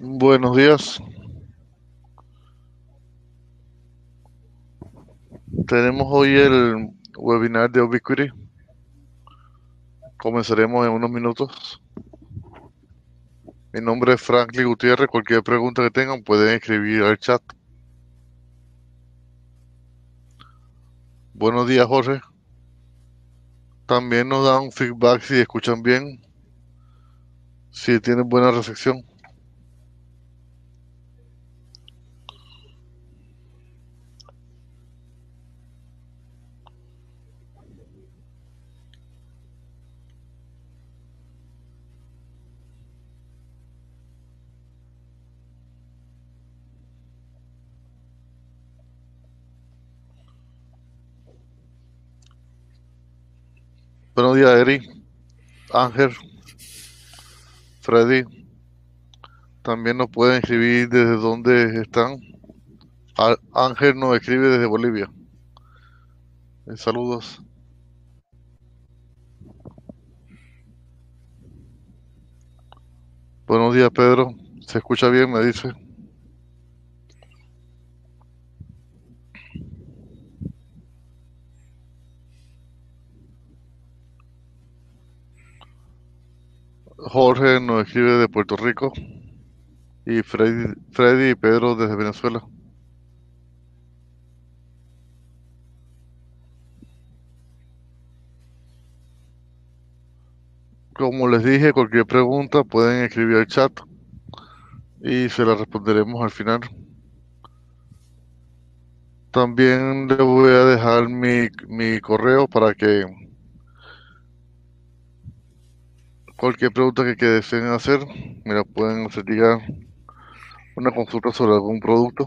Buenos días. Tenemos hoy el webinar de Ubiquity. Comenzaremos en unos minutos. Mi nombre es Franklin Gutiérrez. Cualquier pregunta que tengan pueden escribir al chat. Buenos días, Jorge. También nos dan feedback si escuchan bien, si tienen buena recepción. Buenos días, Eri, Ángel, Freddy. También nos pueden escribir desde donde están. Ángel nos escribe desde Bolivia. Eh, saludos. Buenos días, Pedro. ¿Se escucha bien? Me dice. Jorge nos escribe de Puerto Rico y Freddy, y Pedro desde Venezuela. Como les dije, cualquier pregunta pueden escribir al chat y se la responderemos al final. También les voy a dejar mi, mi correo para que cualquier pregunta que, deseen hacer, me la pueden hacer llegar una consulta sobre algún producto.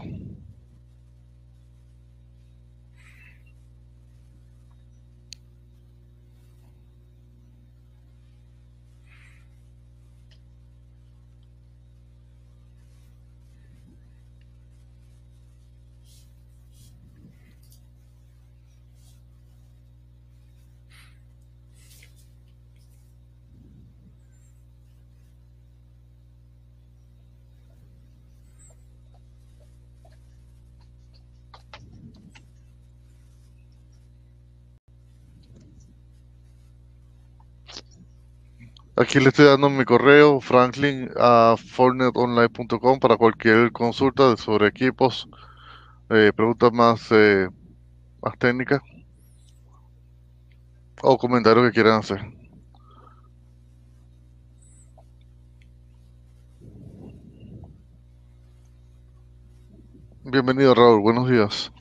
Aquí le estoy dando mi correo, franklin, a fornetonline.com para cualquier consulta sobre equipos, eh, preguntas más, eh, más técnicas o comentarios que quieran hacer. Bienvenido Raúl, buenos días.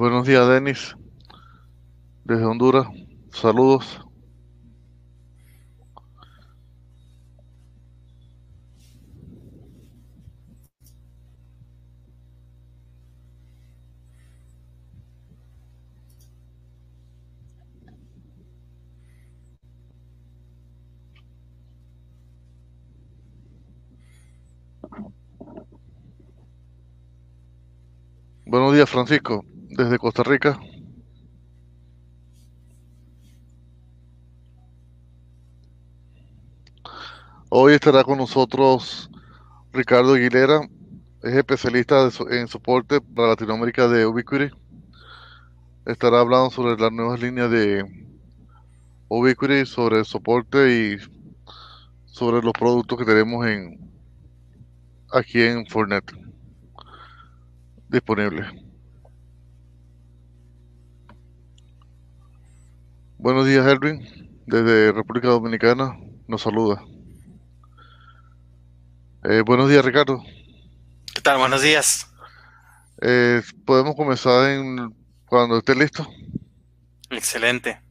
Buenos días, Denis. Desde Honduras. Saludos. Buenos días, Francisco desde Costa Rica. Hoy estará con nosotros Ricardo Aguilera, es especialista en soporte para Latinoamérica de Ubiquiti. Estará hablando sobre las nuevas líneas de Ubiquiti, sobre el soporte y sobre los productos que tenemos en aquí en Fortnite disponible. Buenos días, Erwin. Desde República Dominicana nos saluda. Eh, buenos días, Ricardo. ¿Qué tal? Buenos días. Eh, podemos comenzar en cuando esté listo. Excelente.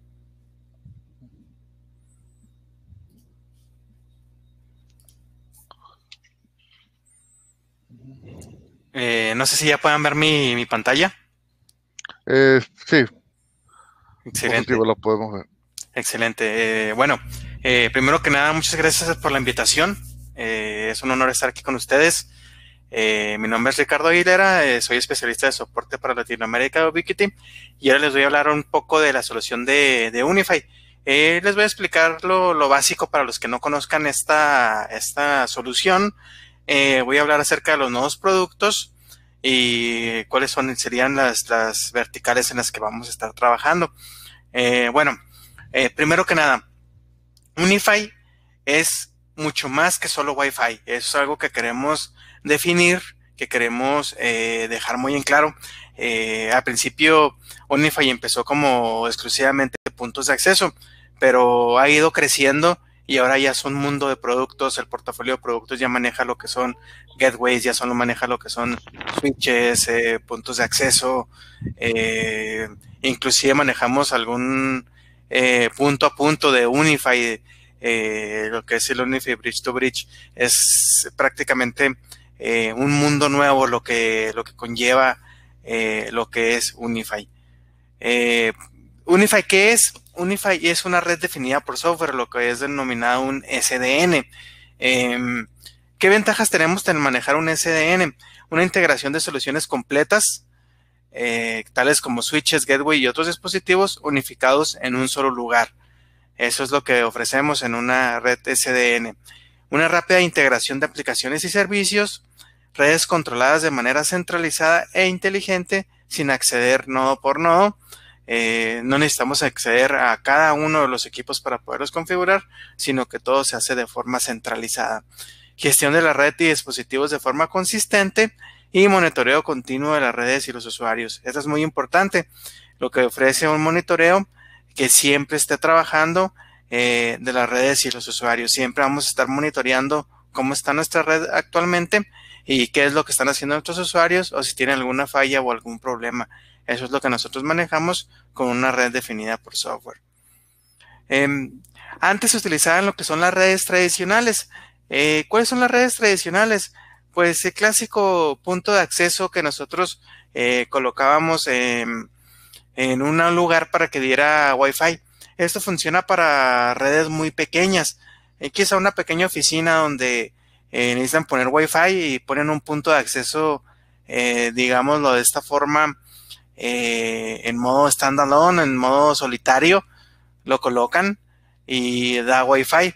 Eh, no sé si ya puedan ver mi, mi pantalla. sí, Excelente. Eh, bueno, eh, primero que nada, muchas gracias por la invitación. Eh, es un honor estar aquí con ustedes. mi nombre es Ricardo Aguilera, soy especialista de soporte para Latinoamérica de Ubiquiti y ahora les voy a hablar un poco de la solución de, de Unify. les voy a explicar lo, básico para los que no conozcan esta, esta solución. voy a hablar acerca de los nuevos productos y cuáles son, serían las, las verticales en las que vamos a estar trabajando. Eh, bueno, eh, primero que nada, Unify es mucho más que solo Wi-Fi. es algo que queremos definir, que queremos eh, dejar muy en claro. al principio, Unify empezó como exclusivamente puntos de acceso, pero ha ido creciendo y ahora ya es un mundo de productos, el portafolio de productos ya maneja lo que son gateways, ya solo maneja lo que son switches, eh, puntos de acceso, eh, inclusive manejamos algún eh, punto a punto de Unify, lo que es el Unify Bridge to Bridge, es prácticamente un mundo nuevo lo que, lo que conlleva lo que es Unify. Unify, ¿qué es? Unify es una red definida por software, lo que es denominado un SDN. Em, ¿Qué ventajas tenemos en manejar un SDN? Una integración de soluciones completas, eh, tales como switches, gateway y otros dispositivos unificados en un solo lugar. Eso es lo que ofrecemos en una red SDN. Una rápida integración de aplicaciones y servicios, redes controladas de manera centralizada e inteligente sin acceder nodo por nodo, eh, no necesitamos acceder a cada uno de los equipos para poderlos configurar, sino que todo se hace de forma centralizada. Gestión de la red y dispositivos de forma consistente y monitoreo continuo de las redes y los usuarios. Esto es muy importante, lo que ofrece un monitoreo que siempre esté trabajando eh, de las redes y los usuarios. Siempre vamos a estar monitoreando cómo está nuestra red actualmente y qué es lo que están haciendo nuestros usuarios o si tienen alguna falla o algún problema. Eso es lo que nosotros manejamos con una red definida por software. Em, antes se utilizaban lo que son las redes tradicionales. Eh, ¿Cuáles son las redes tradicionales? Pues el clásico punto de acceso que nosotros eh, colocábamos en un lugar para que diera Wi-Fi. Esto funciona para redes muy pequeñas. Eh, quizá una pequeña oficina donde necesitan poner Wi-Fi y ponen un punto de acceso, digámoslo de esta forma, eh, en modo standalone, en modo solitario, lo colocan y da wifi.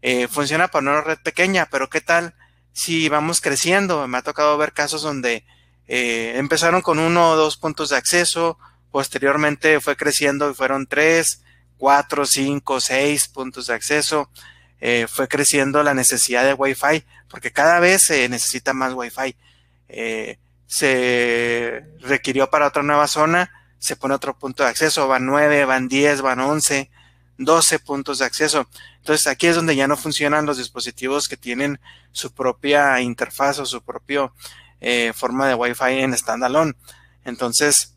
Eh, funciona para una red pequeña, pero ¿qué tal si vamos creciendo? Me ha tocado ver casos donde eh, empezaron con uno o dos puntos de acceso, posteriormente fue creciendo y fueron tres, cuatro, cinco, seis puntos de acceso. fue creciendo la necesidad de Wi-Fi, porque cada vez se necesita más Wi-Fi se requirió para otra nueva zona, se pone otro punto de acceso, van 9, van 10, van 11, 12 puntos de acceso. Entonces aquí es donde ya no funcionan los dispositivos que tienen su propia interfaz o su propio eh, forma de Wi-Fi en standalone. Entonces,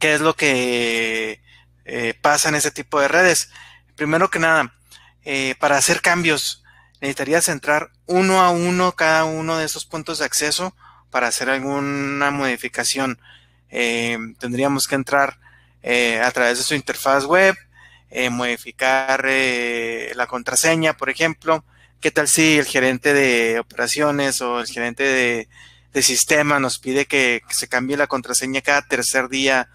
¿qué es lo que eh, pasa en ese tipo de redes? Primero que nada, eh, para hacer cambios, necesitarías entrar uno a uno cada uno de esos puntos de acceso para hacer alguna modificación. Eh, tendríamos que entrar eh, a través de su interfaz web, eh, modificar la contraseña, por ejemplo. ¿Qué tal si el gerente de operaciones o el gerente de, sistema nos pide que, se cambie la contraseña cada tercer día,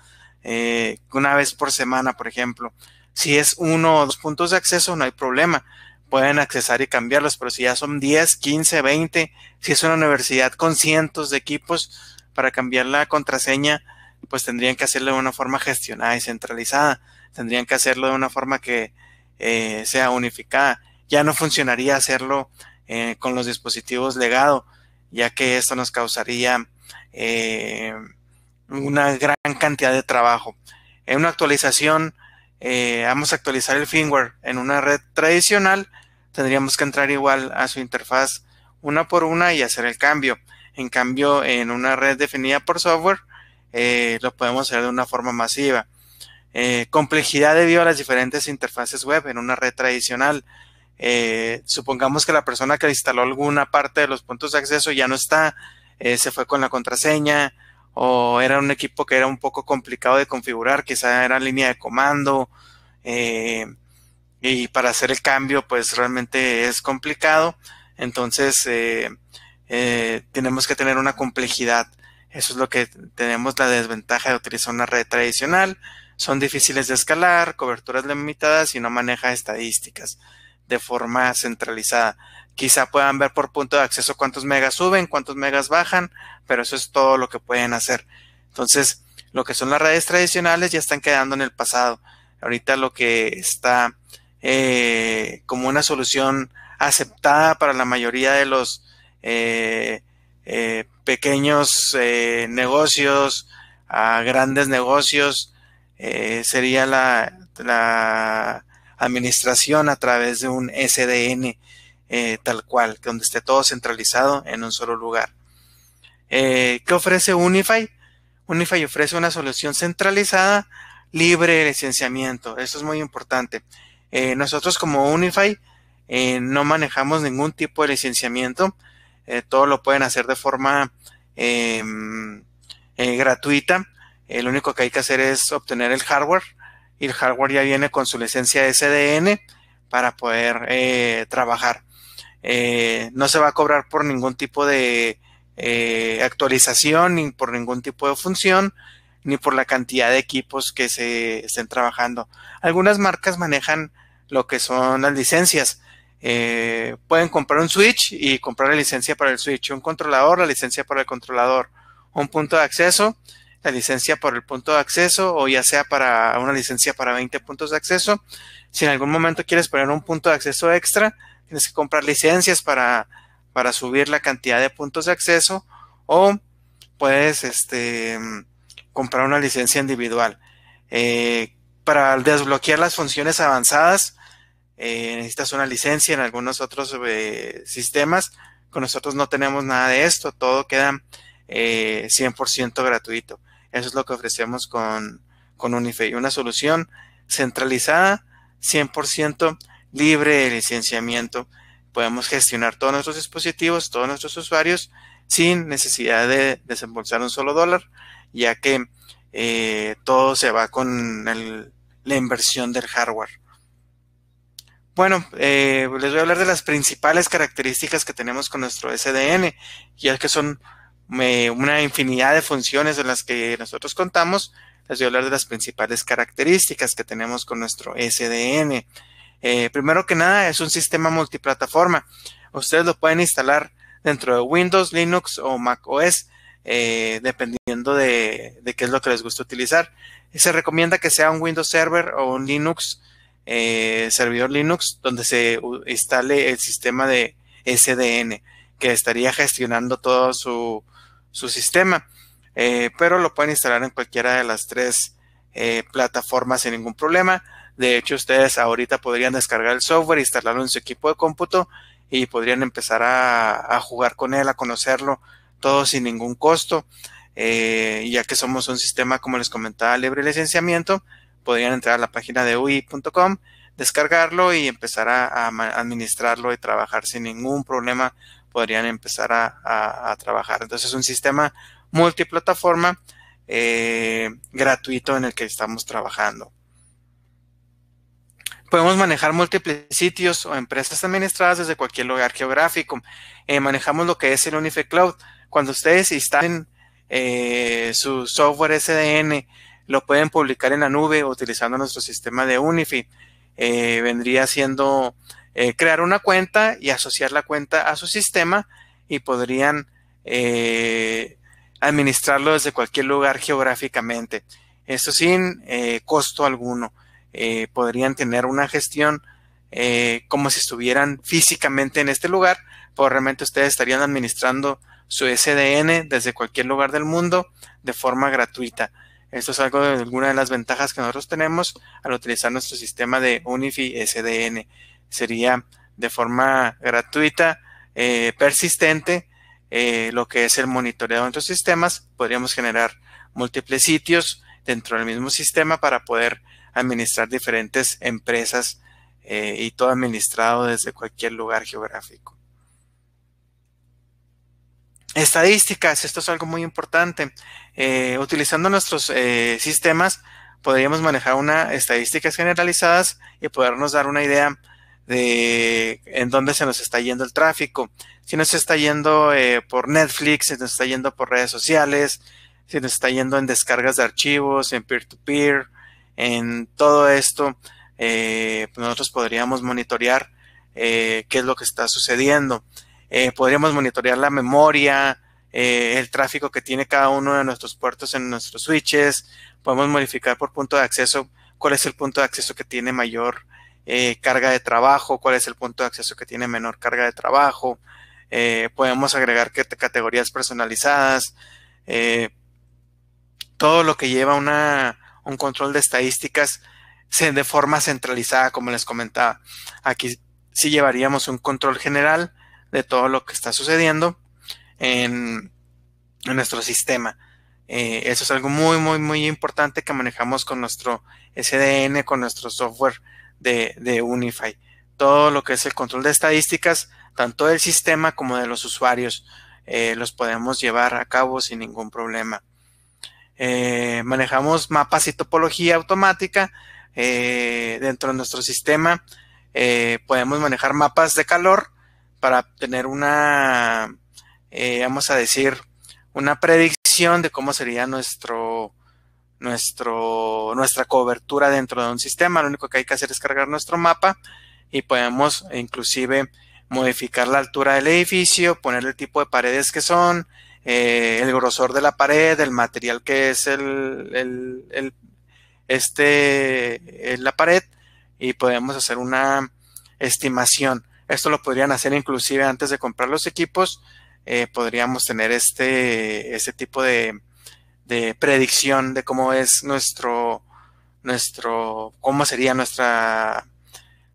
una vez por semana, por ejemplo? Si es uno o dos puntos de acceso, no hay problema pueden accesar y cambiarlos, pero si ya son 10, 15, 20, si es una universidad con cientos de equipos, para cambiar la contraseña, pues tendrían que hacerlo de una forma gestionada y centralizada, tendrían que hacerlo de una forma que eh, sea unificada. Ya no funcionaría hacerlo eh, con los dispositivos legado, ya que esto nos causaría eh, una gran cantidad de trabajo. En una actualización, eh, vamos a actualizar el firmware en una red tradicional tendríamos que entrar igual a su interfaz una por una y hacer el cambio. En cambio, en una red definida por software, eh, lo podemos hacer de una forma masiva. Eh, complejidad debido a las diferentes interfaces web en una red tradicional. Eh, supongamos que la persona que instaló alguna parte de los puntos de acceso ya no está, se fue con la contraseña o era un equipo que era un poco complicado de configurar, quizá era línea de comando, eh, y para hacer el cambio pues realmente es complicado. Entonces eh, eh, tenemos que tener una complejidad. Eso es lo que tenemos la desventaja de utilizar una red tradicional. Son difíciles de escalar, coberturas limitadas y no maneja estadísticas de forma centralizada. Quizá puedan ver por punto de acceso cuántos megas suben, cuántos megas bajan, pero eso es todo lo que pueden hacer. Entonces, lo que son las redes tradicionales ya están quedando en el pasado. Ahorita lo que está eh, como una solución aceptada para la mayoría de los eh, eh, pequeños negocios, a grandes negocios, sería la, la, administración a través de un SDN tal cual, donde esté todo centralizado en un solo lugar. ¿Qué ofrece Unify? Unify ofrece una solución centralizada, libre de licenciamiento. Eso es muy importante. Eh, nosotros como Unify eh, no manejamos ningún tipo de licenciamiento, eh, todo lo pueden hacer de forma em, gratuita, El único que hay que hacer es obtener el hardware y el hardware ya viene con su licencia SDN para poder trabajar. no se va a cobrar por ningún tipo de actualización ni por ningún tipo de función, ni por la cantidad de equipos que se estén trabajando. Algunas marcas manejan lo que son las licencias. Eh, pueden comprar un Switch y comprar la licencia para el Switch, un controlador, la licencia para el controlador, un punto de acceso, la licencia por el punto de acceso o ya sea para una licencia para 20 puntos de acceso. Si en algún momento quieres poner un punto de acceso extra, tienes que comprar licencias para, para subir la cantidad de puntos de acceso o puedes este, comprar una licencia individual. Eh, para desbloquear las funciones avanzadas, eh, necesitas una licencia en algunos otros eh, sistemas. Con nosotros no tenemos nada de esto, todo queda 100% gratuito. Eso es lo que ofrecemos con, con una solución centralizada, 100% libre de licenciamiento. Podemos gestionar todos nuestros dispositivos, todos nuestros usuarios, sin necesidad de desembolsar un solo dólar ya que eh, todo se va con la inversión del hardware. Bueno, eh, les voy a hablar de las principales características que tenemos con nuestro SDN, ya que son una infinidad de funciones de las que nosotros contamos. Les voy a hablar de las principales características que tenemos con nuestro SDN. Eh, primero que nada, es un sistema multiplataforma. Ustedes lo pueden instalar dentro de Windows, Linux o Mac OS eh, dependiendo de, de, qué es lo que les gusta utilizar. Se recomienda que sea un Windows Server o un Linux, eh, servidor Linux, donde se instale el sistema de SDN, que estaría gestionando todo su, su sistema. Eh, pero lo pueden instalar en cualquiera de las tres plataformas sin ningún problema. De hecho, ustedes ahorita podrían descargar el software, instalarlo en su equipo de cómputo y podrían empezar a, a jugar con él, a conocerlo, todo sin ningún costo, eh, ya que somos un sistema, como les comentaba, libre licenciamiento, podrían entrar a la página de ui.com, descargarlo y empezar a, administrarlo y trabajar sin ningún problema, podrían empezar a, trabajar. Entonces es un sistema multiplataforma eh, gratuito en el que estamos trabajando. Podemos manejar múltiples sitios o empresas administradas desde cualquier lugar geográfico. Eh, manejamos lo que es el Unife Cloud cuando ustedes instalen eh, su software SDN, lo pueden publicar en la nube utilizando nuestro sistema de Unify. Eh, vendría siendo eh, crear una cuenta y asociar la cuenta a su sistema y podrían eh, administrarlo desde cualquier lugar geográficamente. Esto sin costo alguno. podrían tener una gestión como si estuvieran físicamente en este lugar, pero realmente ustedes estarían administrando su SDN desde cualquier lugar del mundo de forma gratuita. Esto es algo de alguna de las ventajas que nosotros tenemos al utilizar nuestro sistema de Unifi SDN. Sería de forma gratuita, eh, persistente, eh, lo que es el monitoreo de nuestros sistemas. Podríamos generar múltiples sitios dentro del mismo sistema para poder administrar diferentes empresas eh, y todo administrado desde cualquier lugar geográfico. Estadísticas, esto es algo muy importante. Eh, utilizando nuestros eh, sistemas, podríamos manejar una estadísticas generalizadas y podernos dar una idea de en dónde se nos está yendo el tráfico. Si nos está yendo eh, por Netflix, si nos está yendo por redes sociales, si nos está yendo en descargas de archivos, en peer-to-peer, en todo esto, pues nosotros podríamos monitorear qué es lo que está sucediendo. Eh, podríamos monitorear la memoria, eh, el tráfico que tiene cada uno de nuestros puertos en nuestros switches, podemos modificar por punto de acceso cuál es el punto de acceso que tiene mayor eh, carga de trabajo, cuál es el punto de acceso que tiene menor carga de trabajo, podemos agregar categorías personalizadas, todo lo que lleva una, un control de estadísticas de forma centralizada, como les comentaba. Aquí sí llevaríamos un control general, de todo lo que está sucediendo en, nuestro sistema. Eh, eso es algo muy, muy, muy importante que manejamos con nuestro SDN, con nuestro software de, Unify. Todo lo que es el control de estadísticas, tanto del sistema como de los usuarios, eh, los podemos llevar a cabo sin ningún problema. Eh, manejamos mapas y topología automática dentro de nuestro sistema. podemos manejar mapas de calor para tener una, eh, vamos a decir, una predicción de cómo sería nuestro, nuestro, nuestra cobertura dentro de un sistema. Lo único que hay que hacer es cargar nuestro mapa y podemos inclusive modificar la altura del edificio, poner el tipo de paredes que son, eh, el grosor de la pared, el material que es el, el, el este, eh, la pared y podemos hacer una estimación esto lo podrían hacer inclusive antes de comprar los equipos. Eh, podríamos tener este, este tipo de, de, predicción de cómo es nuestro, nuestro, cómo sería nuestra,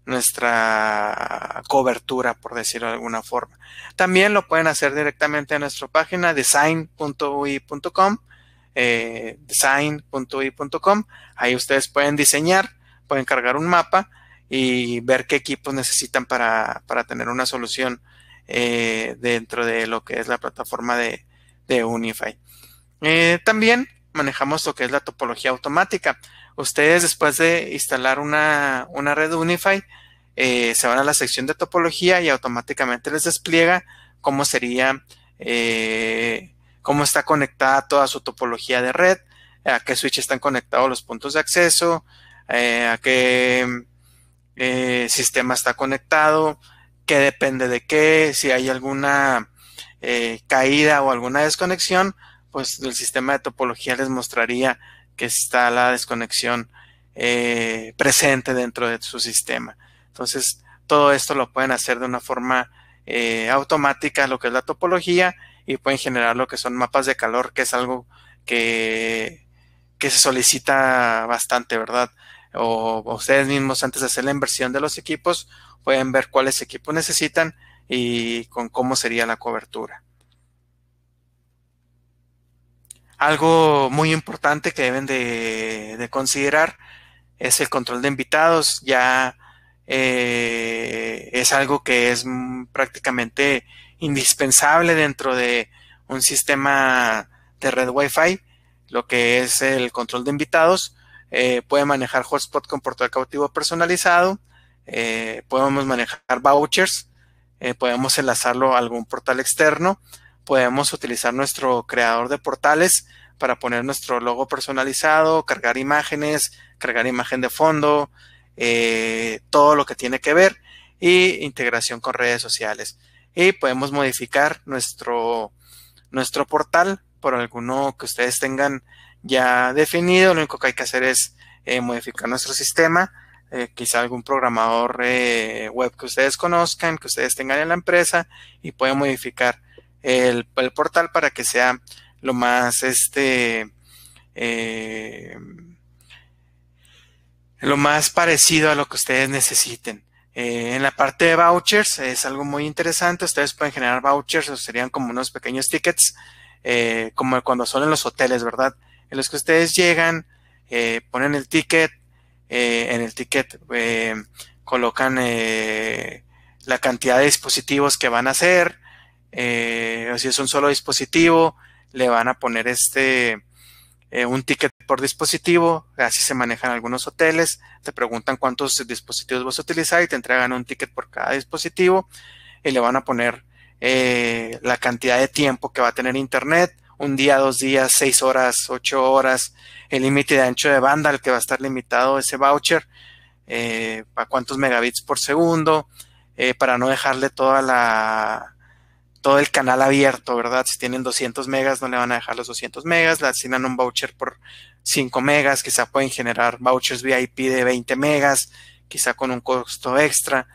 nuestra cobertura, por decirlo de alguna forma. También lo pueden hacer directamente en nuestra página design.ui.com, eh, design.ui.com. Ahí ustedes pueden diseñar, pueden cargar un mapa y ver qué equipos necesitan para, tener una solución eh, dentro de lo que es la plataforma de, de Unify. Eh, también manejamos lo que es la topología automática. Ustedes después de instalar una, red Unify, eh, se van a la sección de topología y automáticamente les despliega cómo sería, cómo está conectada toda su topología de red, a qué switch están conectados los puntos de acceso, a qué eh, sistema está conectado, qué depende de qué, si hay alguna eh, caída o alguna desconexión, pues el sistema de topología les mostraría que está la desconexión eh, presente dentro de su sistema. Entonces, todo esto lo pueden hacer de una forma eh, automática, lo que es la topología, y pueden generar lo que son mapas de calor, que es algo que, que se solicita bastante, ¿verdad? o, ustedes mismos antes de hacer la inversión de los equipos, pueden ver cuáles equipos necesitan y con cómo sería la cobertura. Algo muy importante que deben de, considerar es el control de invitados. Ya eh, es algo que es prácticamente indispensable dentro de un sistema de red Wi-Fi, lo que es el control de invitados, eh, puede manejar hotspot con portal cautivo personalizado, eh, podemos manejar vouchers, eh, podemos enlazarlo a algún portal externo, podemos utilizar nuestro creador de portales para poner nuestro logo personalizado, cargar imágenes, cargar imagen de fondo, eh, todo lo que tiene que ver y integración con redes sociales. Y podemos modificar nuestro, nuestro portal por alguno que ustedes tengan ya definido, lo único que hay que hacer es eh, modificar nuestro sistema, eh, quizá algún programador eh, web que ustedes conozcan, que ustedes tengan en la empresa y pueden modificar el, portal para que sea lo más este lo más parecido a lo que ustedes necesiten. en la parte de vouchers es algo muy interesante. Ustedes pueden generar vouchers, o serían como unos pequeños tickets, como cuando son en los hoteles, ¿verdad? en los que ustedes llegan, eh, ponen el ticket, eh, en el ticket eh, colocan la cantidad de dispositivos que van a hacer, si es un solo dispositivo, le van a poner este un ticket por dispositivo, así se manejan algunos hoteles, te preguntan cuántos dispositivos vas a utilizar y te entregan un ticket por cada dispositivo y le van a poner la cantidad de tiempo que va a tener internet, un día, dos días, seis horas, ocho horas, el límite de ancho de banda al que va a estar limitado ese voucher, eh, a cuántos megabits por segundo, eh, para no dejarle toda la todo el canal abierto, ¿verdad? Si tienen 200 megas, no le van a dejar los 200 megas, le asignan un voucher por 5 megas, quizá pueden generar vouchers VIP de 20 megas, quizá con un costo extra,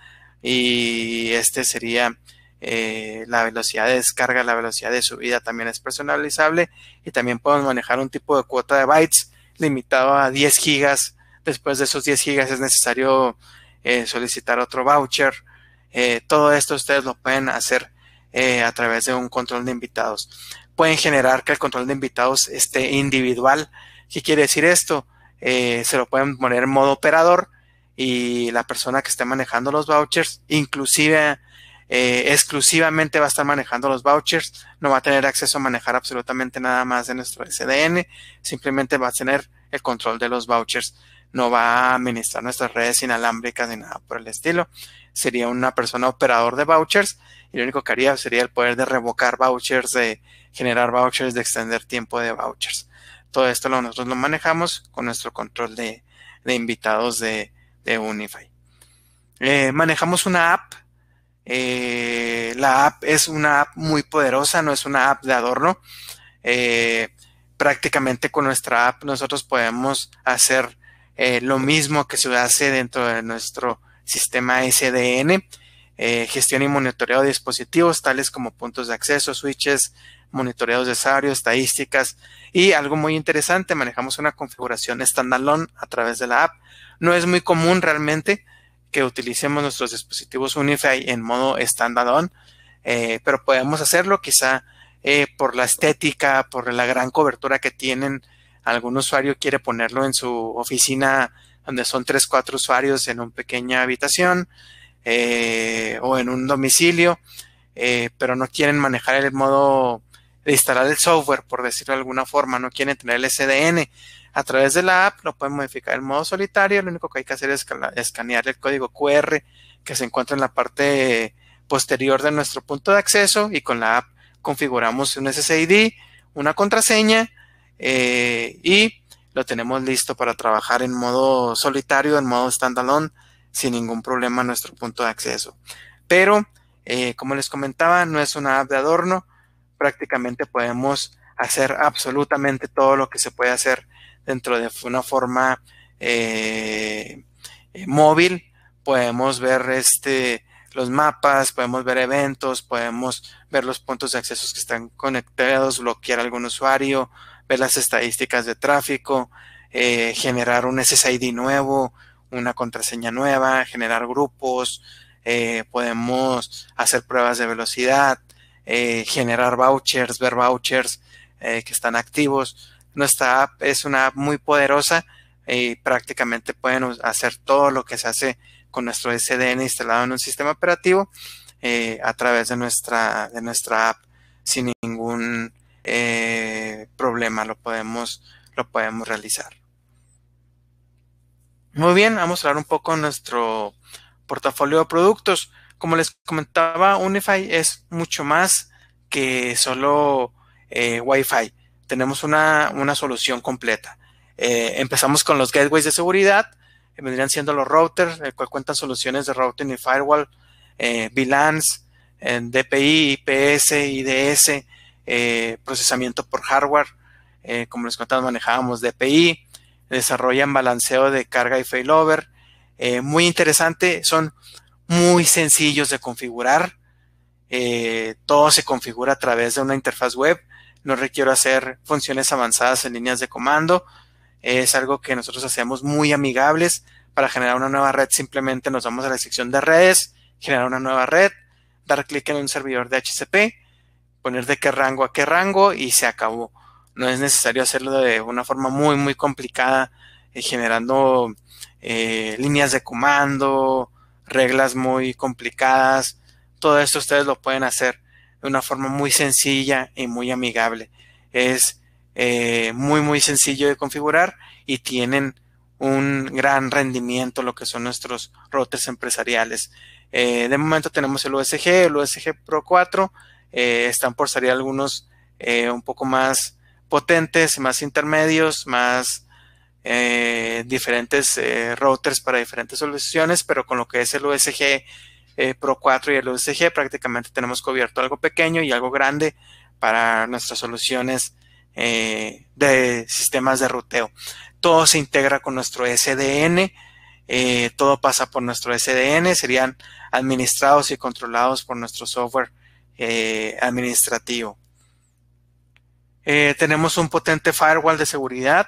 y este sería eh, la velocidad de descarga, la velocidad de subida también es personalizable y también podemos manejar un tipo de cuota de bytes limitado a 10 gigas. Después de esos 10 gigas es necesario eh, solicitar otro voucher. Eh, todo esto ustedes lo pueden hacer a través de un control de invitados. Pueden generar que el control de invitados esté individual. ¿Qué quiere decir esto? se lo pueden poner en modo operador y la persona que esté manejando los vouchers, inclusive eh, exclusivamente va a estar manejando los vouchers, no va a tener acceso a manejar absolutamente nada más de nuestro SDN, simplemente va a tener el control de los vouchers, no va a administrar nuestras redes inalámbricas ni nada por el estilo. Sería una persona operador de vouchers y lo único que haría sería el poder de revocar vouchers, de generar vouchers, de extender tiempo de vouchers. Todo esto lo, nosotros lo manejamos con nuestro control de, invitados de, de Unify. Eh, manejamos una app eh, la app es una app muy poderosa, no es una app de adorno. Eh, prácticamente con nuestra app nosotros podemos hacer eh, lo mismo que se hace dentro de nuestro sistema SDN, gestión y monitoreo de dispositivos tales como puntos de acceso, switches, monitoreos de usuario, estadísticas y algo muy interesante, manejamos una configuración standalone a través de la app. No es muy común realmente, que utilicemos nuestros dispositivos Unify en modo standalone, eh, pero podemos hacerlo quizá eh, por la estética, por la gran cobertura que tienen. Algún usuario quiere ponerlo en su oficina donde son tres, cuatro usuarios en una pequeña habitación eh, o en un domicilio, eh, pero no quieren manejar el modo de instalar el software, por decirlo de alguna forma, no quieren tener el SDN a través de la app lo pueden modificar en modo solitario. Lo único que hay que hacer es escanear el código QR que se encuentra en la parte posterior de nuestro punto de acceso y con la app configuramos un SSID, una contraseña eh, y lo tenemos listo para trabajar en modo solitario, en modo standalone, sin ningún problema en nuestro punto de acceso. Pero, eh, como les comentaba, no es una app de adorno. Prácticamente podemos hacer absolutamente todo lo que se puede hacer dentro de una forma eh, eh, móvil. Podemos ver este, los mapas, podemos ver eventos, podemos ver los puntos de acceso que están conectados, bloquear algún usuario, ver las estadísticas de tráfico, eh, generar un SSID nuevo, una contraseña nueva, generar grupos, podemos hacer pruebas de velocidad, generar vouchers, ver vouchers que están activos. Nuestra app es una app muy poderosa y eh, prácticamente pueden hacer todo lo que se hace con nuestro SDN instalado en un sistema operativo eh, a través de nuestra, de nuestra app sin ningún eh, problema. Lo podemos, lo podemos realizar. Muy bien, vamos a hablar un poco de nuestro portafolio de productos. Como les comentaba, Unify es mucho más que solo WiFi Wi-Fi tenemos una, solución completa. Eh, empezamos con los gateways de seguridad, que eh, vendrían siendo los routers, el cual cuentan soluciones de routing y firewall, eh, VLANs, eh, DPI, IPS, IDS, procesamiento por hardware, como les contaba, manejábamos DPI, desarrollan balanceo de carga y failover. muy interesante, son muy sencillos de configurar. todo se configura a través de una interfaz web no requiero hacer funciones avanzadas en líneas de comando. Es algo que nosotros hacemos muy amigables. Para generar una nueva red simplemente nos vamos a la sección de redes, generar una nueva red, dar clic en un servidor de HCP, poner de qué rango a qué rango y se acabó. No es necesario hacerlo de una forma muy, muy complicada, eh, generando eh, líneas de comando, reglas muy complicadas. Todo esto ustedes lo pueden hacer de una forma muy sencilla y muy amigable. Es eh, muy, muy sencillo de configurar y tienen un gran rendimiento lo que son nuestros routers empresariales. Eh, de momento tenemos el OSG, el OSG Pro 4, eh, están por salir algunos un poco más potentes, más intermedios, más diferentes routers para diferentes soluciones, pero con lo que es el USG eh, Pro 4 y el USG, prácticamente tenemos cubierto algo pequeño y algo grande para nuestras soluciones eh, de sistemas de ruteo. Todo se integra con nuestro SDN, eh, todo pasa por nuestro SDN, serían administrados y controlados por nuestro software administrativo. tenemos un potente firewall de seguridad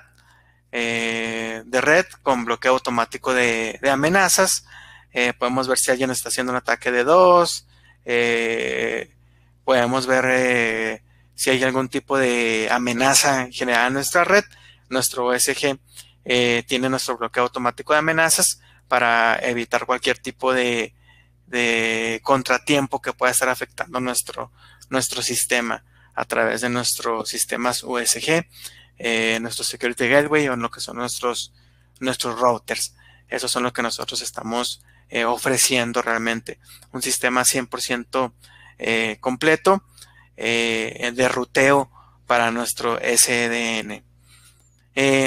de red con bloqueo automático de amenazas eh, podemos ver si alguien está haciendo un ataque de dos, eh, podemos ver eh, si hay algún tipo de amenaza en general en nuestra red. Nuestro OSG tiene nuestro bloqueo automático de amenazas para evitar cualquier tipo de, contratiempo que pueda estar afectando nuestro, nuestro sistema a través de nuestros sistemas USG, nuestro Security Gateway o en lo que son nuestros, nuestros routers. Esos son los que nosotros estamos eh, ofreciendo realmente un sistema 100% eh, completo eh, de ruteo para nuestro SDN.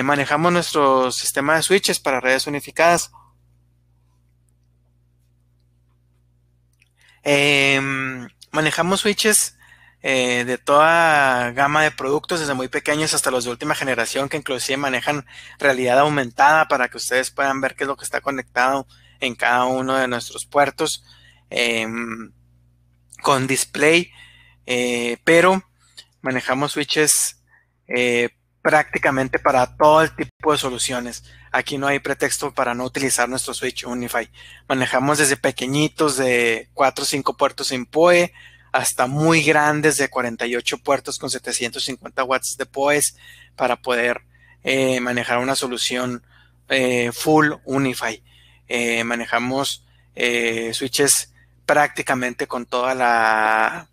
manejamos nuestro sistema de switches para redes unificadas. manejamos switches de toda gama de productos, desde muy pequeños hasta los de última generación, que inclusive manejan realidad aumentada para que ustedes puedan ver qué es lo que está conectado en cada uno de nuestros puertos em, con display, eh, pero manejamos switches eh, prácticamente para todo el tipo de soluciones. Aquí no hay pretexto para no utilizar nuestro switch Unify. Manejamos desde pequeñitos de 4 o 5 puertos en PoE hasta muy grandes de 48 puertos con 750 watts de PoEs para poder eh, manejar una solución full Unify. Eh, manejamos eh, switches prácticamente con toda la,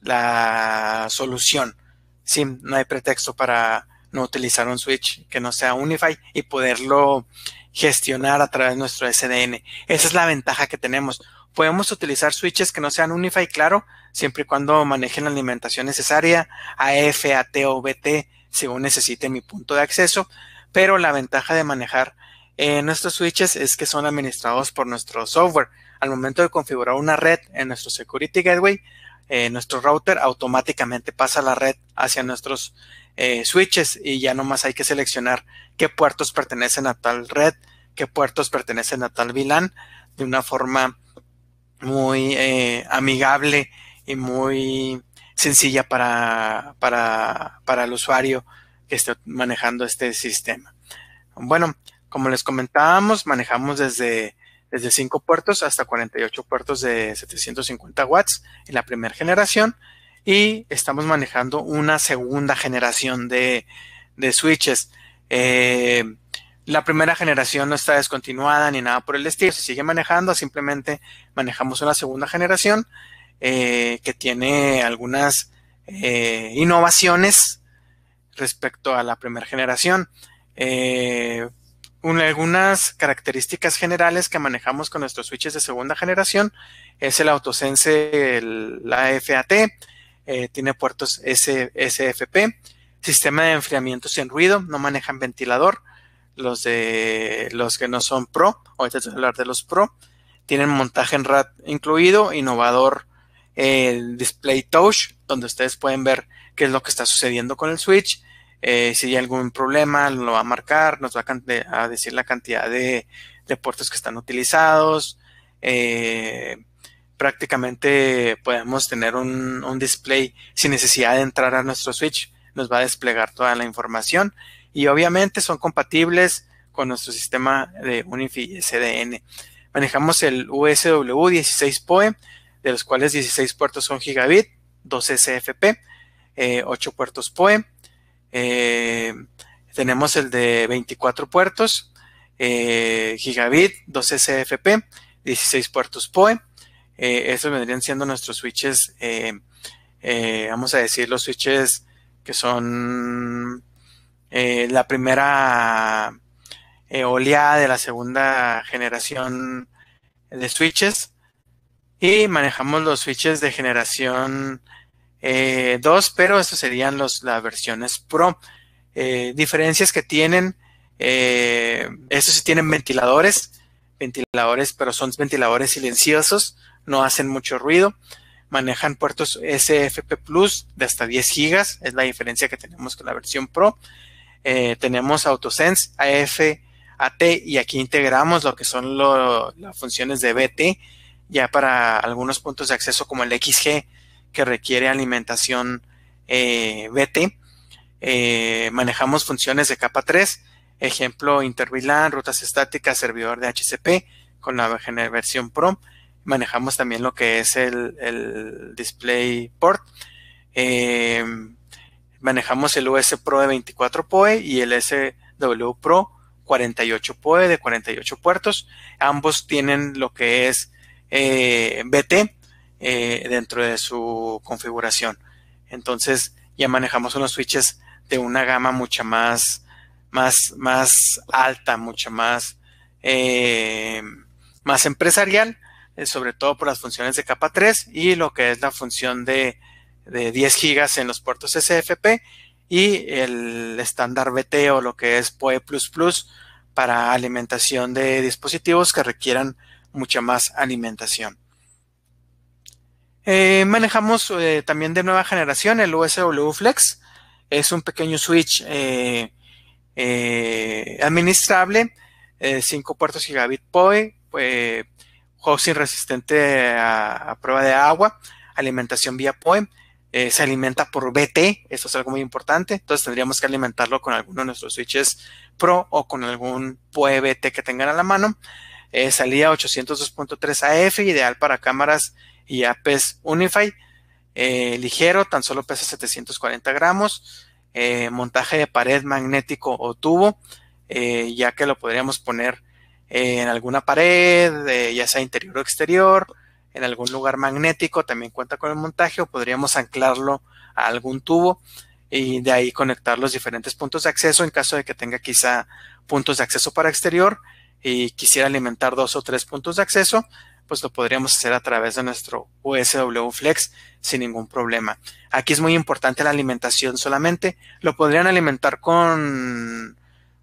la solución. Sí, no hay pretexto para no utilizar un switch que no sea Unify y poderlo gestionar a través de nuestro SDN. Esa es la ventaja que tenemos. Podemos utilizar switches que no sean Unify, claro, siempre y cuando manejen la alimentación necesaria, AF, AT o BT, según necesite mi punto de acceso, pero la ventaja de manejar nuestros switches es que son administrados por nuestro software. Al momento de configurar una red en nuestro Security Gateway, eh, nuestro router automáticamente pasa la red hacia nuestros eh, switches y ya nomás hay que seleccionar qué puertos pertenecen a tal red, qué puertos pertenecen a tal VLAN de una forma muy eh, amigable y muy sencilla para, para, para el usuario que esté manejando este sistema. Bueno, como les comentábamos, manejamos desde, desde 5 puertos hasta 48 puertos de 750 watts en la primera generación y estamos manejando una segunda generación de, switches. Eh, la primera generación no está descontinuada ni nada por el estilo, se sigue manejando, simplemente manejamos una segunda generación eh, que tiene algunas eh, innovaciones respecto a la primera generación algunas características generales que manejamos con nuestros switches de segunda generación es el autosense, el, la FAT, eh, tiene puertos S, SFP, sistema de enfriamiento sin ruido, no manejan ventilador, los de los que no son pro, o voy a hablar de los pro, tienen montaje en RAT incluido, innovador el display touch, donde ustedes pueden ver qué es lo que está sucediendo con el switch, eh, si hay algún problema, lo va a marcar, nos va a, decir la cantidad de, puertos que están utilizados. Eh, prácticamente podemos tener un, display sin necesidad de entrar a nuestro switch. Nos va a desplegar toda la información y obviamente son compatibles con nuestro sistema de Unifi CDN. Manejamos el USW 16 PoE, de los cuales 16 puertos son gigabit, 12 SFP, 8 puertos PoE, eh, tenemos el de 24 puertos, eh, gigabit, 12 CFP, 16 puertos POE. estos eh, vendrían siendo nuestros switches, vamos a decir los switches que son la primera oleada de la segunda generación de switches. Y manejamos los switches de generación eh, dos, pero estos serían las versiones Pro. Eh, diferencias que tienen, eh, estos tienen ventiladores, ventiladores, pero son ventiladores silenciosos, no hacen mucho ruido, manejan puertos SFP Plus de hasta 10 gigas, es la diferencia que tenemos con la versión Pro. Eh, tenemos AutoSense, AF, AT y aquí integramos lo que son las funciones de BT ya para algunos puntos de acceso como el XG que requiere alimentación eh, BT. Eh, manejamos funciones de capa 3, ejemplo intervilan, rutas estáticas, servidor de HCP con la versión Pro. Manejamos también lo que es el, el display port. Em, manejamos el US Pro de 24 POE y el SW Pro 48 POE de 48 puertos. Ambos tienen lo que es eh, BT, eh, dentro de su configuración. Entonces ya manejamos unos switches de una gama mucha más, más, más alta, mucha más, eh, más empresarial, eh, sobre todo por las funciones de capa 3 y lo que es la función de, de 10 gigas en los puertos SFP y el estándar BT o lo que es PoE++ para alimentación de dispositivos que requieran mucha más alimentación. Eh, manejamos eh, también de nueva generación el USW Flex. Es un pequeño switch eh, administrable, 5 puertos gigabit POE, hosting resistente a, prueba de agua, alimentación vía POE. se alimenta por BT, esto es algo muy importante, entonces tendríamos que alimentarlo con alguno de nuestros switches Pro o con algún PoE BT que tengan a la mano. salida 802.3 AF, ideal para cámaras y APS Unify. Eh, ligero, tan solo pesa 740 gramos. Eh, montaje de pared magnético o tubo, eh, ya que lo podríamos poner en alguna pared, ya sea interior o exterior, en algún lugar magnético, también cuenta con el montaje o podríamos anclarlo a algún tubo y de ahí conectar los diferentes puntos de acceso en caso de que tenga quizá puntos de acceso para exterior y quisiera alimentar dos o tres puntos de acceso, pues lo podríamos hacer a través de nuestro USW Flex sin ningún problema. Aquí es muy importante la alimentación solamente. Lo podrían alimentar con,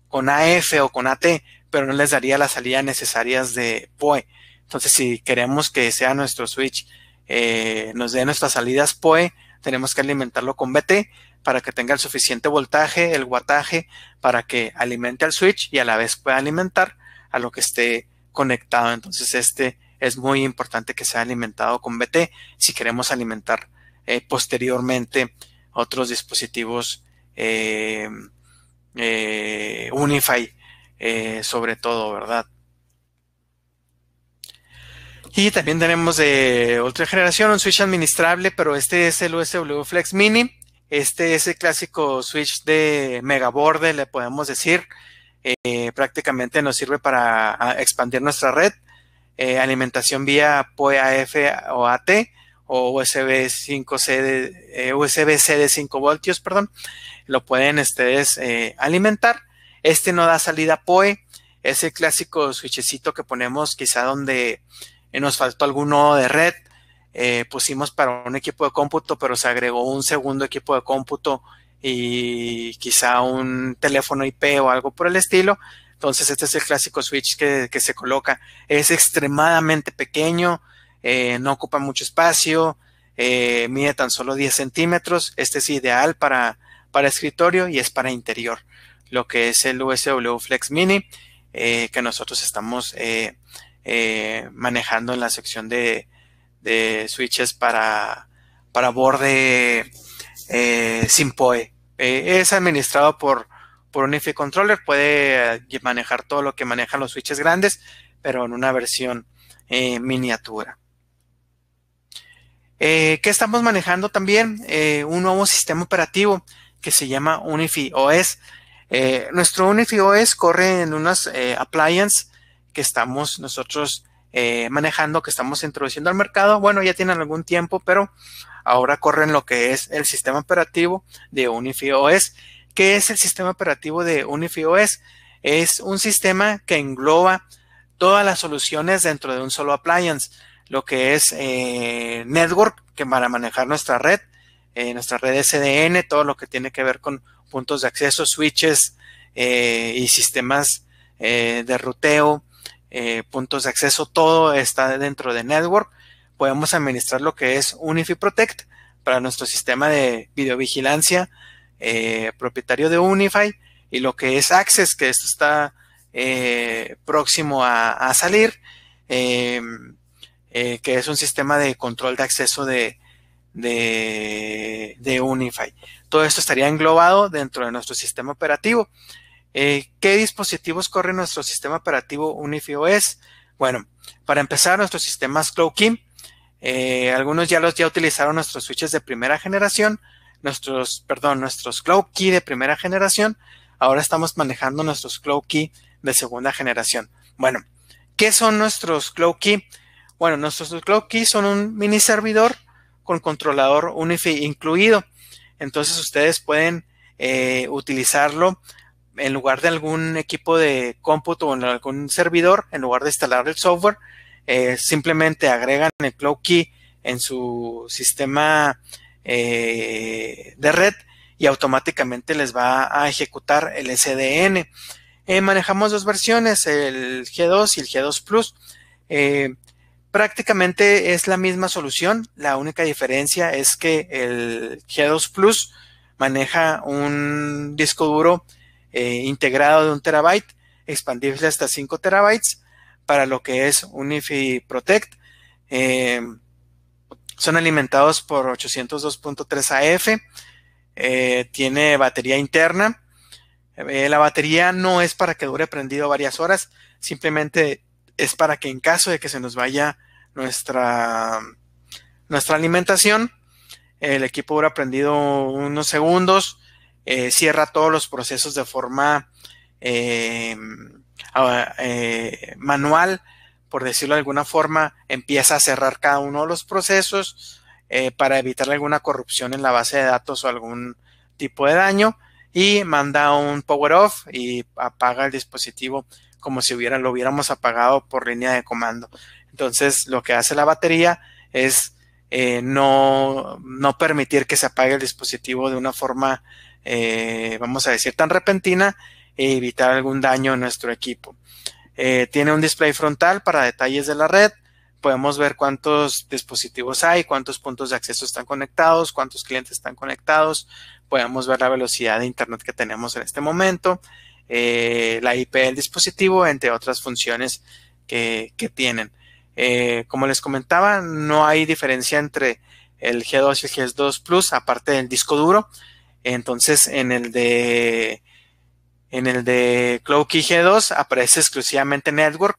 con AF o con AT, pero no les daría las salidas necesarias de POE. Entonces, si queremos que sea nuestro switch, eh, nos dé nuestras salidas POE, tenemos que alimentarlo con BT para que tenga el suficiente voltaje, el guataje, para que alimente al switch y a la vez pueda alimentar a lo que esté conectado. Entonces, este es muy importante que sea alimentado con BT si queremos alimentar eh, posteriormente otros dispositivos eh, eh, Unify sobre todo, ¿verdad? Y también tenemos de otra generación un switch administrable, pero este es el USW Flex Mini. Este es el clásico switch de megaborde, le podemos decir. prácticamente nos sirve para ah, expandir nuestra red. Eh, alimentación vía PoE-AF o e AT o USB 5C de, eh, USB-C de 5 voltios, perdón, lo pueden ustedes eh, alimentar. Este no da salida PoE, ese clásico switchecito que ponemos quizá donde nos faltó algún nodo de red, pusimos para un equipo de cómputo, pero se agregó un segundo equipo de cómputo y quizá un teléfono IP o algo por el estilo, entonces este es el clásico switch que, se coloca. Es extremadamente pequeño, eh, no ocupa mucho espacio, eh, mide tan solo 10 centímetros. Este es ideal para, para escritorio y es para interior. Lo que es el USW Flex Mini eh, que nosotros estamos manejando en la sección de, switches para, para borde sin POE. es administrado por por un controller puede eh, manejar todo lo que manejan los switches grandes, pero en una versión eh, miniatura. Eh, ¿Qué estamos manejando también? un nuevo sistema operativo que se llama Unifi OS. nuestro Unifi OS corre en unas appliances que estamos nosotros manejando, que estamos introduciendo al mercado. Bueno, ya tienen algún tiempo, pero ahora corren lo que es el sistema operativo de Unifi OS ¿Qué es el sistema operativo de UNIFI OS? Es un sistema que engloba todas las soluciones dentro de un solo appliance, lo que es eh, network, que para manejar nuestra red, eh, nuestra red SDN, todo lo que tiene que ver con puntos de acceso, switches eh, y sistemas eh, de ruteo, puntos de acceso, todo está dentro de network. Podemos administrar lo que es UNIFI Protect para nuestro sistema de videovigilancia, eh, propietario de Unify, y lo que es Access, que esto está eh, próximo a, salir, em, eh, que es un sistema de control de acceso de, de, Unify. Todo esto estaría englobado dentro de nuestro sistema operativo. ¿Qué dispositivos corre nuestro sistema operativo Unify OS? Bueno, para empezar, nuestros sistemas es algunos ya los ya utilizaron nuestros switches de primera generación, nuestros, perdón, nuestros Cloud Key de primera generación, ahora estamos manejando nuestros Cloud de segunda generación. Bueno, ¿qué son nuestros Cloud Key? Bueno, nuestros Cloud Key son un mini servidor con controlador UNIFI incluido. Entonces ustedes pueden eh, utilizarlo en lugar de algún equipo de cómputo o en algún servidor, en lugar de instalar el software, eh, simplemente agregan el Cloud Key en su sistema eh, de red y automáticamente les va a ejecutar el SDN. Eh, manejamos dos versiones, el G2 y el G2 Plus. Eh, prácticamente es la misma solución, la única diferencia es que el G2 Plus maneja un disco duro integrado de un terabyte, expandible hasta 5 terabytes, para lo que es UniFi Protect. Son alimentados por 802.3 AF. Eh, tiene batería interna. Eh, la batería no es para que dure prendido varias horas, simplemente es para que en caso de que se nos vaya nuestra, nuestra alimentación, el equipo dura prendido unos segundos, eh, cierra todos los procesos de forma ah, manual por decirlo de alguna forma, empieza a cerrar cada uno de los procesos eh, para evitar alguna corrupción en la base de datos o algún tipo de daño y manda un power off y apaga el dispositivo como si hubiera, lo hubiéramos apagado por línea de comando. Entonces, lo que hace la batería es eh, no, no, permitir que se apague el dispositivo de una forma, eh, vamos a decir, tan repentina e evitar algún daño en nuestro equipo. Eh, tiene un display frontal para detalles de la red. Podemos ver cuántos dispositivos hay, cuántos puntos de acceso están conectados, cuántos clientes están conectados. Podemos ver la velocidad de Internet que tenemos en este momento, eh, la IP del dispositivo, entre otras funciones que, que tienen. Eh, como les comentaba, no hay diferencia entre el G2 y el G2 Plus, aparte del disco duro. Entonces, en el de en el de CloudKey G2 aparece exclusivamente Network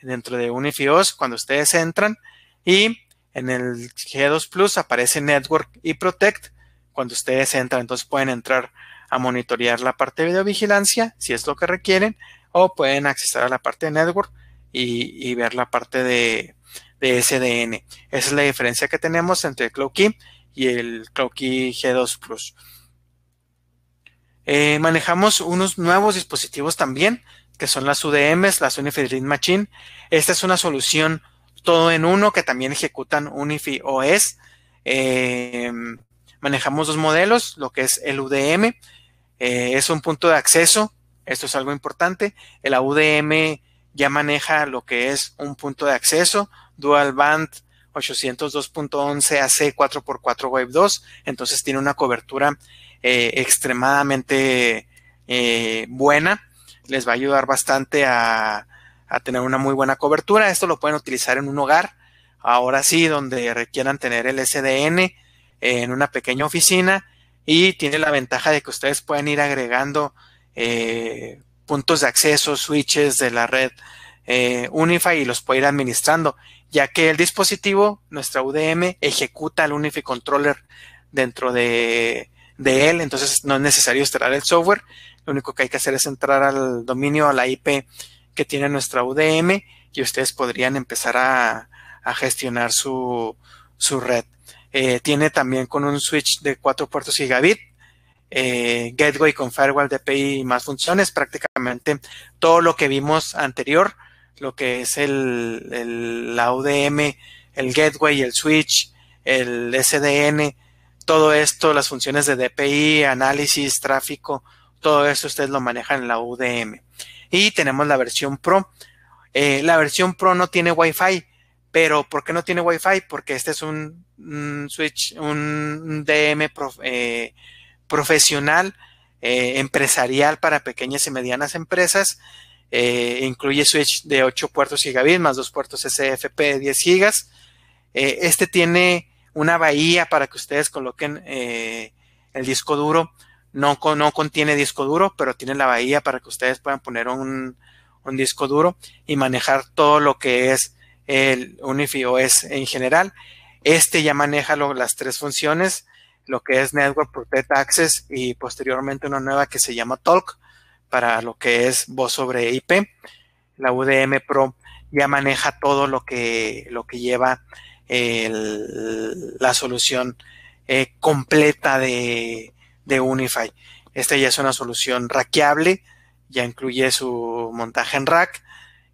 dentro de UnifiOS cuando ustedes entran y en el G2 Plus aparece Network y Protect cuando ustedes entran. Entonces pueden entrar a monitorear la parte de videovigilancia si es lo que requieren o pueden accesar a la parte de Network y, ver la parte de, SDN. Esa es la diferencia que tenemos entre CloudKey y el CloudKey G2 Plus. Eh, manejamos unos nuevos dispositivos también, que son las UDMs, las Unified Machine. Esta es una solución todo en uno que también ejecutan Unifi OS. Eh, manejamos dos modelos, lo que es el UDM, eh, es un punto de acceso, esto es algo importante. El UDM ya maneja lo que es un punto de acceso, Dual Band 802.11 AC 4x4 Wave 2, entonces tiene una cobertura eh, extremadamente eh, buena. Les va a ayudar bastante a, tener una muy buena cobertura. Esto lo pueden utilizar en un hogar, ahora sí, donde requieran tener el SDN en una pequeña oficina y tiene la ventaja de que ustedes pueden ir agregando eh, puntos de acceso, switches de la red Unify y los puede ir administrando, ya que el dispositivo, nuestra UDM, ejecuta el Unify Controller dentro de de él, entonces no es necesario instalar el software, lo único que hay que hacer es entrar al dominio, a la IP que tiene nuestra UDM y ustedes podrían empezar a, a gestionar su, su red. Eh, tiene también con un switch de cuatro puertos gigabit, eh, gateway con firewall DPI y más funciones, prácticamente todo lo que vimos anterior, lo que es el, el la UDM, el gateway, el switch, el SDN, todo esto, las funciones de DPI, análisis, tráfico, todo eso ustedes lo manejan en la UDM. Y tenemos la versión Pro. Eh, la versión Pro no tiene Wi-Fi, pero ¿por qué no tiene Wi-Fi? Porque este es un, switch, un DM eh, profesional, eh, empresarial para pequeñas y medianas empresas. incluye switch de 8 puertos gigabit más 2 puertos SFP de 10 gigas. este tiene una bahía para que ustedes coloquen eh, el disco duro. No, no contiene disco duro, pero tiene la bahía para que ustedes puedan poner un, disco duro y manejar todo lo que es el Unifi OS en general. Este ya maneja las tres funciones, lo que es Network Protect Access y posteriormente una nueva que se llama Talk para lo que es voz sobre IP. La UDM Pro ya maneja todo lo que, lo que lleva la solución eh, completa de, de Unify. Esta ya es una solución rackeable, ya incluye su montaje en rack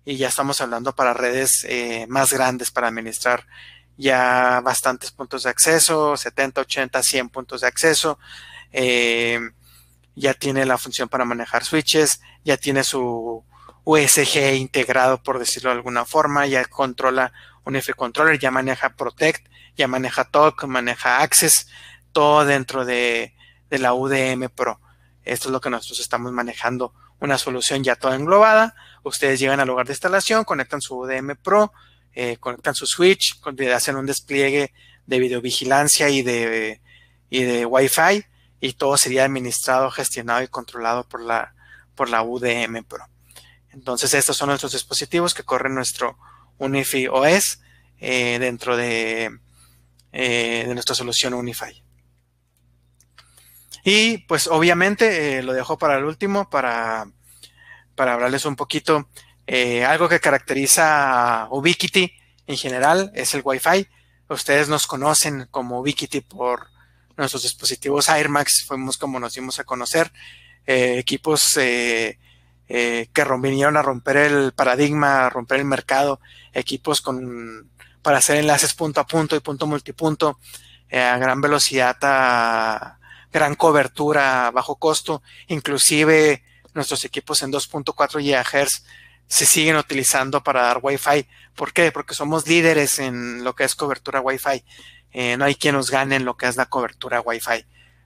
y ya estamos hablando para redes eh, más grandes para administrar ya bastantes puntos de acceso, 70, 80, 100 puntos de acceso. Eh, ya tiene la función para manejar switches, ya tiene su USG integrado, por decirlo de alguna forma, ya controla un F-Controller, ya maneja Protect, ya maneja Talk, maneja Access, todo dentro de, la UDM Pro. Esto es lo que nosotros estamos manejando, una solución ya toda englobada. Ustedes llegan al lugar de instalación, conectan su UDM Pro, eh, conectan su switch, hacen un despliegue de videovigilancia y de, y de Wi-Fi y todo sería administrado, gestionado y controlado por la, por la UDM Pro. Entonces, estos son nuestros dispositivos que corren nuestro Unify OS eh, dentro eh, de, nuestra solución Unify. Y pues obviamente eh, lo dejo para el último para, hablarles un poquito. algo que caracteriza a Ubiquiti en general es el Wi-Fi. Ustedes nos conocen como Ubiquiti por nuestros dispositivos Max. fuimos como nos dimos a conocer. equipos que vinieron a romper el paradigma, a romper el mercado equipos con, para hacer enlaces punto a punto y punto multipunto eh, a gran velocidad, a gran cobertura, bajo costo. Inclusive nuestros equipos en 2.4 GHz se siguen utilizando para dar Wi-Fi. ¿Por qué? Porque somos líderes en lo que es cobertura Wi-Fi. Eh, no hay quien nos gane en lo que es la cobertura Wi-Fi.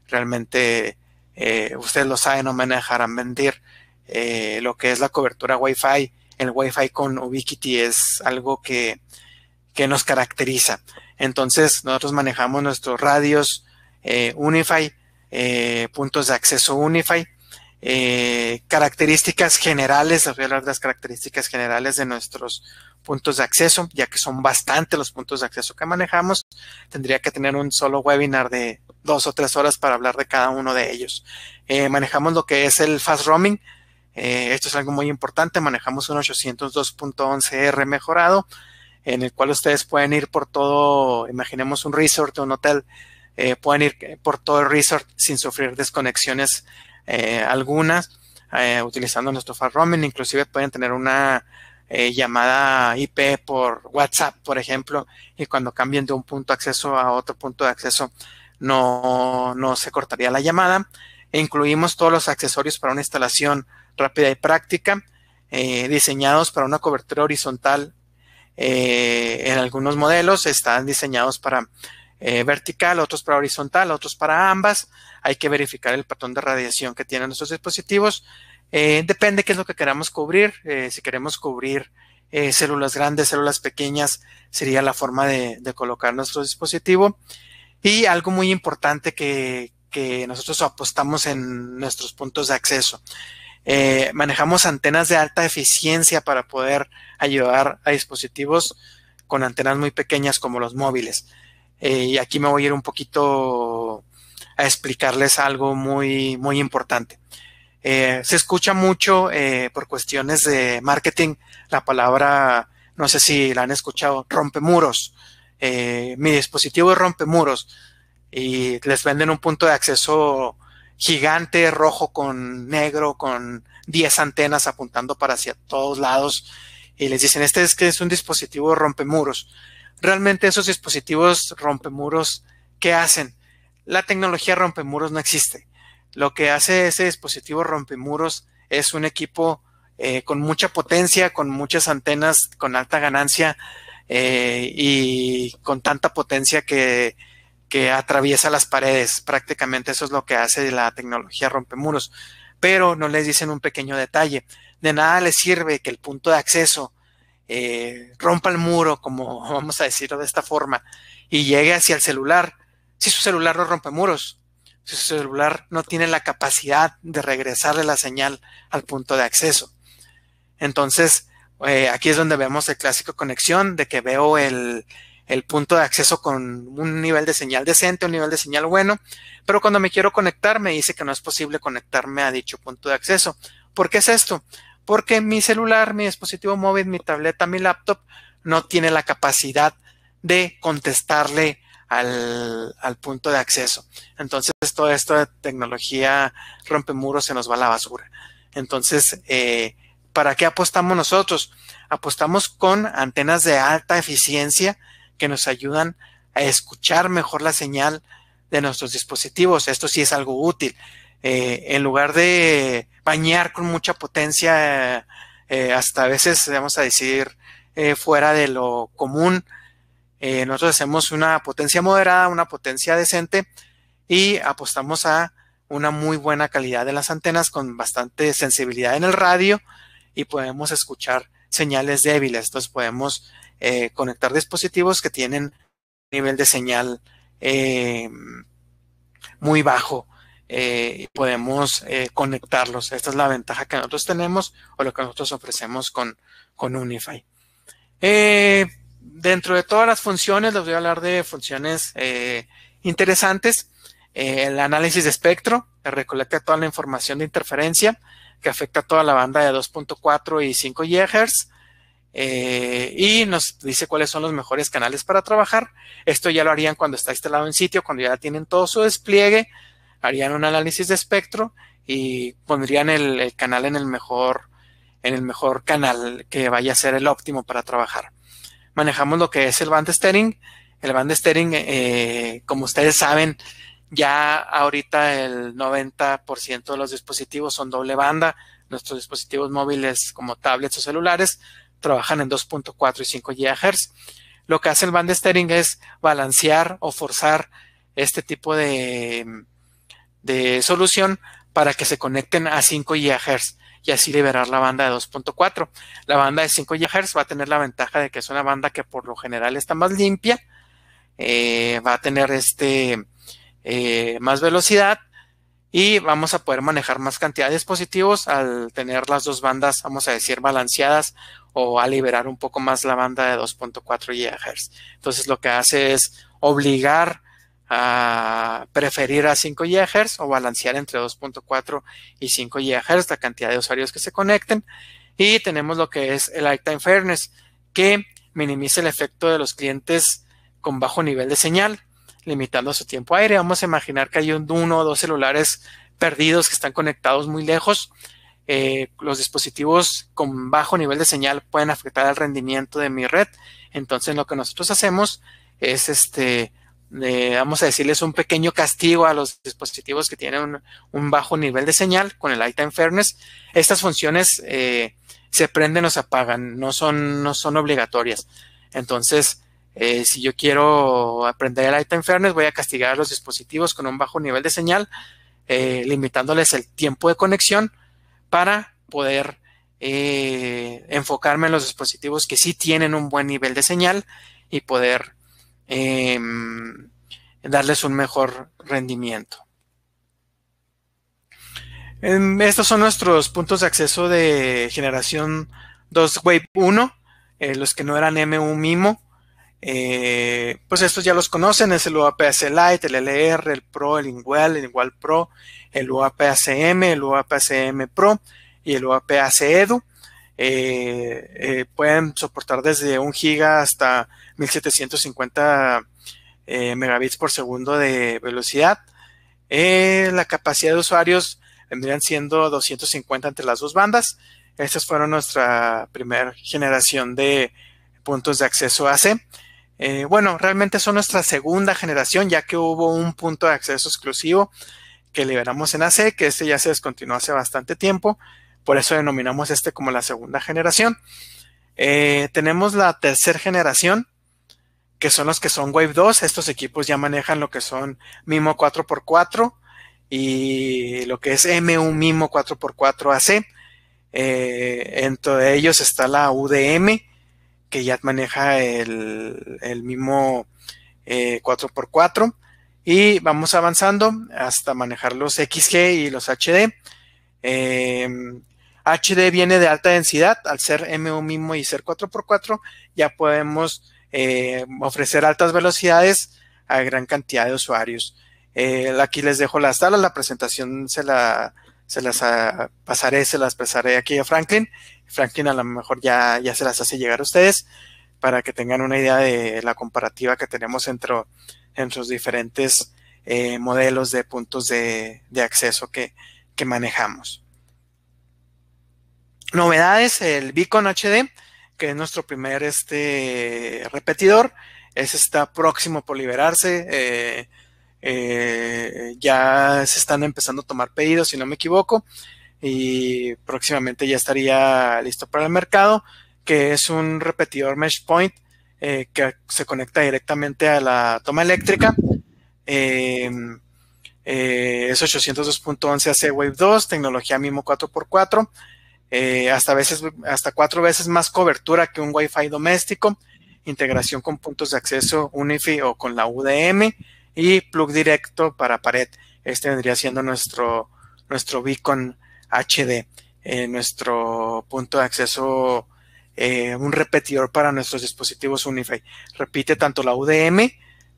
Realmente, eh, ustedes lo saben, no me dejarán mentir. lo que es la cobertura Wi-Fi el Wi-Fi con Ubiquiti es algo que, que nos caracteriza. Entonces, nosotros manejamos nuestros radios eh, Unify, eh, puntos de acceso Unify, eh, características generales, les voy a hablar de las características generales de nuestros puntos de acceso, ya que son bastante los puntos de acceso que manejamos. Tendría que tener un solo webinar de dos o tres horas para hablar de cada uno de ellos. Eh, manejamos lo que es el fast roaming, eh, esto es algo muy importante. Manejamos un 802.11r mejorado, en el cual ustedes pueden ir por todo, imaginemos un resort o un hotel, eh, pueden ir eh, por todo el resort sin sufrir desconexiones algunas, utilizando nuestro fast roaming. Inclusive pueden tener una llamada IP por WhatsApp, por ejemplo, y cuando cambien de un punto de acceso a otro punto de acceso, no, no se cortaría la llamada. E incluimos todos los accesorios para una instalación rápida y práctica, eh, diseñados para una cobertura horizontal eh, en algunos modelos, están diseñados para eh, vertical, otros para horizontal, otros para ambas. Hay que verificar el patrón de radiación que tienen nuestros dispositivos. depende qué es lo que queramos cubrir. si queremos cubrir células grandes, células pequeñas, sería la forma de, colocar nuestro dispositivo. Y algo muy importante que nosotros apostamos en nuestros puntos de acceso. Eh, manejamos antenas de alta eficiencia para poder ayudar a dispositivos con antenas muy pequeñas como los móviles. Eh, y aquí me voy a ir un poquito a explicarles algo muy, muy importante. Eh, se escucha mucho por cuestiones de marketing la palabra, no sé si la han escuchado, rompemuros. muros mi dispositivo es muros y les venden un punto de acceso gigante rojo con negro, con 10 antenas apuntando para hacia todos lados y les dicen, este es que es un dispositivo rompemuros. Realmente esos dispositivos rompemuros, ¿qué hacen? La tecnología rompemuros no existe. Lo que hace ese dispositivo rompemuros es un equipo eh, con mucha potencia, con muchas antenas, con alta ganancia eh, y con tanta potencia que que atraviesa las paredes. Prácticamente eso es lo que hace la tecnología rompe muros Pero no les dicen un pequeño detalle. De nada les sirve que el punto de acceso eh, rompa el muro, como vamos a decirlo de esta forma, y llegue hacia el celular. Si su celular no rompe muros, si su celular no tiene la capacidad de regresarle la señal al punto de acceso. Entonces, eh, aquí es donde vemos el clásico conexión de que veo el, el punto de acceso con un nivel de señal decente, un nivel de señal bueno, pero cuando me quiero conectar me dice que no es posible conectarme a dicho punto de acceso. ¿Por qué es esto? Porque mi celular, mi dispositivo móvil, mi tableta, mi laptop no tiene la capacidad de contestarle al, al punto de acceso. Entonces todo esto de tecnología rompe muros se nos va a la basura. Entonces, eh, ¿para qué apostamos nosotros? Apostamos con antenas de alta eficiencia, que nos ayudan a escuchar mejor la señal de nuestros dispositivos. Esto sí es algo útil. Eh, en lugar de bañar con mucha potencia, eh, hasta a veces, vamos a decir, eh, fuera de lo común, nosotros hacemos una potencia moderada, una potencia decente y apostamos a una muy buena calidad de las antenas con bastante sensibilidad en el radio y podemos escuchar señales débiles. Entonces podemos eh, conectar dispositivos que tienen nivel de señal eh, muy bajo. Eh, y podemos conectarlos. Esta es la ventaja que nosotros tenemos o lo que nosotros ofrecemos con, con Unify. dentro de todas las funciones, les voy a hablar de funciones interesantes. el análisis de espectro, que recolecta toda la información de interferencia que afecta a toda la banda de 2.4 y 5 GHz. Eh, y nos dice cuáles son los mejores canales para trabajar. Esto ya lo harían cuando está instalado en sitio, cuando ya tienen todo su despliegue, harían un análisis de espectro y pondrían el, canal en el mejor en el mejor canal que vaya a ser el óptimo para trabajar. Manejamos lo que es el band steering. El band steering, eh, como ustedes saben, ya ahorita el 90% de los dispositivos son doble banda. Nuestros dispositivos móviles como tablets o celulares trabajan en 2.4 y 5 GHz. Lo que hace el band steering es balancear o forzar este tipo de, de solución para que se conecten a 5 GHz y así liberar la banda de 2.4. La banda de 5 GHz va a tener la ventaja de que es una banda que por lo general está más limpia, eh, va a tener este eh, más velocidad y vamos a poder manejar más cantidad de dispositivos al tener las dos bandas, vamos a decir, balanceadas o a liberar un poco más la banda de 2.4 GHz. Entonces lo que hace es obligar a preferir a 5 GHz o balancear entre 2.4 y 5 GHz la cantidad de usuarios que se conecten. Y tenemos lo que es el Lifetime Fairness, que minimiza el efecto de los clientes con bajo nivel de señal limitando su tiempo aire. Vamos a imaginar que hay uno o dos celulares perdidos que están conectados muy lejos. Eh, los dispositivos con bajo nivel de señal pueden afectar al rendimiento de mi red. Entonces lo que nosotros hacemos es este, eh, vamos a decirles un pequeño castigo a los dispositivos que tienen un, bajo nivel de señal con el iTime Fairness. Estas funciones eh, se prenden o se apagan, no son, no son obligatorias. Entonces, eh, si yo quiero aprender el item fairness, voy a castigar los dispositivos con un bajo nivel de señal, eh, limitándoles el tiempo de conexión para poder eh, enfocarme en los dispositivos que sí tienen un buen nivel de señal y poder em, darles un mejor rendimiento. Em, estos son nuestros puntos de acceso de generación 2 Wave 1, los que no eran mu MIMO. Eh, pues estos ya los conocen, es el UAPAC Lite, el LR, el Pro, el Ingual, el Ingual Pro, el UAPACM, el UAPACM Pro y el UAPAC Edu. Eh, eh, pueden soportar desde 1 giga hasta 1750 megabits por segundo de velocidad. la capacidad de usuarios vendrían siendo 250 entre las dos bandas. Estas fueron nuestra primera generación de puntos de acceso AC. Eh, bueno, realmente son nuestra segunda generación, ya que hubo un punto de acceso exclusivo que liberamos en AC, que este ya se descontinuó hace bastante tiempo, por eso denominamos este como la segunda generación. Eh, tenemos la tercera generación, que son los que son Wave 2. Estos equipos ya manejan lo que son MIMO 4x4 y lo que es MU MIMO 4x4 AC. Eh, entre ellos está la UDM, que ya maneja el, el mismo eh, 4x4 y vamos avanzando hasta manejar los XG y los HD. Em, HD viene de alta densidad, al ser MU mismo y ser 4x4 ya podemos eh, ofrecer altas velocidades a gran cantidad de usuarios. Eh, aquí les dejo las tablas, la presentación se la se las ah, pasaré, se las pasaré aquí a Franklin. Franklin a lo mejor ya, ya se las hace llegar a ustedes para que tengan una idea de la comparativa que tenemos entre, entre los diferentes eh, modelos de puntos de, acceso que, que, manejamos. Novedades, el Beacon HD, que es nuestro primer este, repetidor, ese está próximo por liberarse. Eh, eh, ya se están empezando a tomar pedidos, si no me equivoco, y próximamente ya estaría listo para el mercado, que es un repetidor mesh point eh, que se conecta directamente a la toma eléctrica. Em, eh, es 802.11 AC Wave 2, tecnología MIMO 4x4, hasta, veces, hasta cuatro veces más cobertura que un Wi-Fi doméstico, integración con puntos de acceso UNIFI o con la UDM, y plug directo para pared. Este vendría siendo nuestro, nuestro beacon HD, eh, nuestro punto de acceso, eh, un repetidor para nuestros dispositivos Unify. Repite tanto la UDM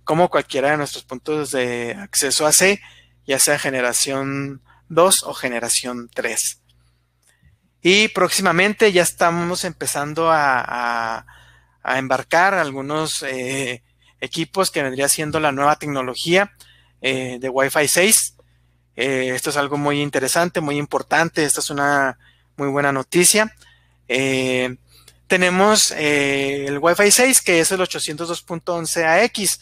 como cualquiera de nuestros puntos de acceso AC, ya sea generación 2 o generación 3. Y próximamente ya estamos empezando a, a, embarcar algunos eh, equipos que vendría siendo la nueva tecnología eh, de Wi-Fi 6. Eh, esto es algo muy interesante, muy importante. Esta es una muy buena noticia. Eh, tenemos el Wi-Fi 6, que es el 802.11ax.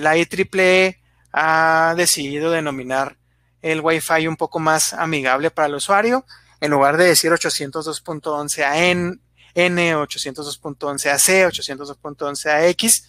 la IEEE ha decidido denominar el Wi-Fi un poco más amigable para el usuario. En lugar de decir 802.11an, N, 802.11ac, 802.11ax,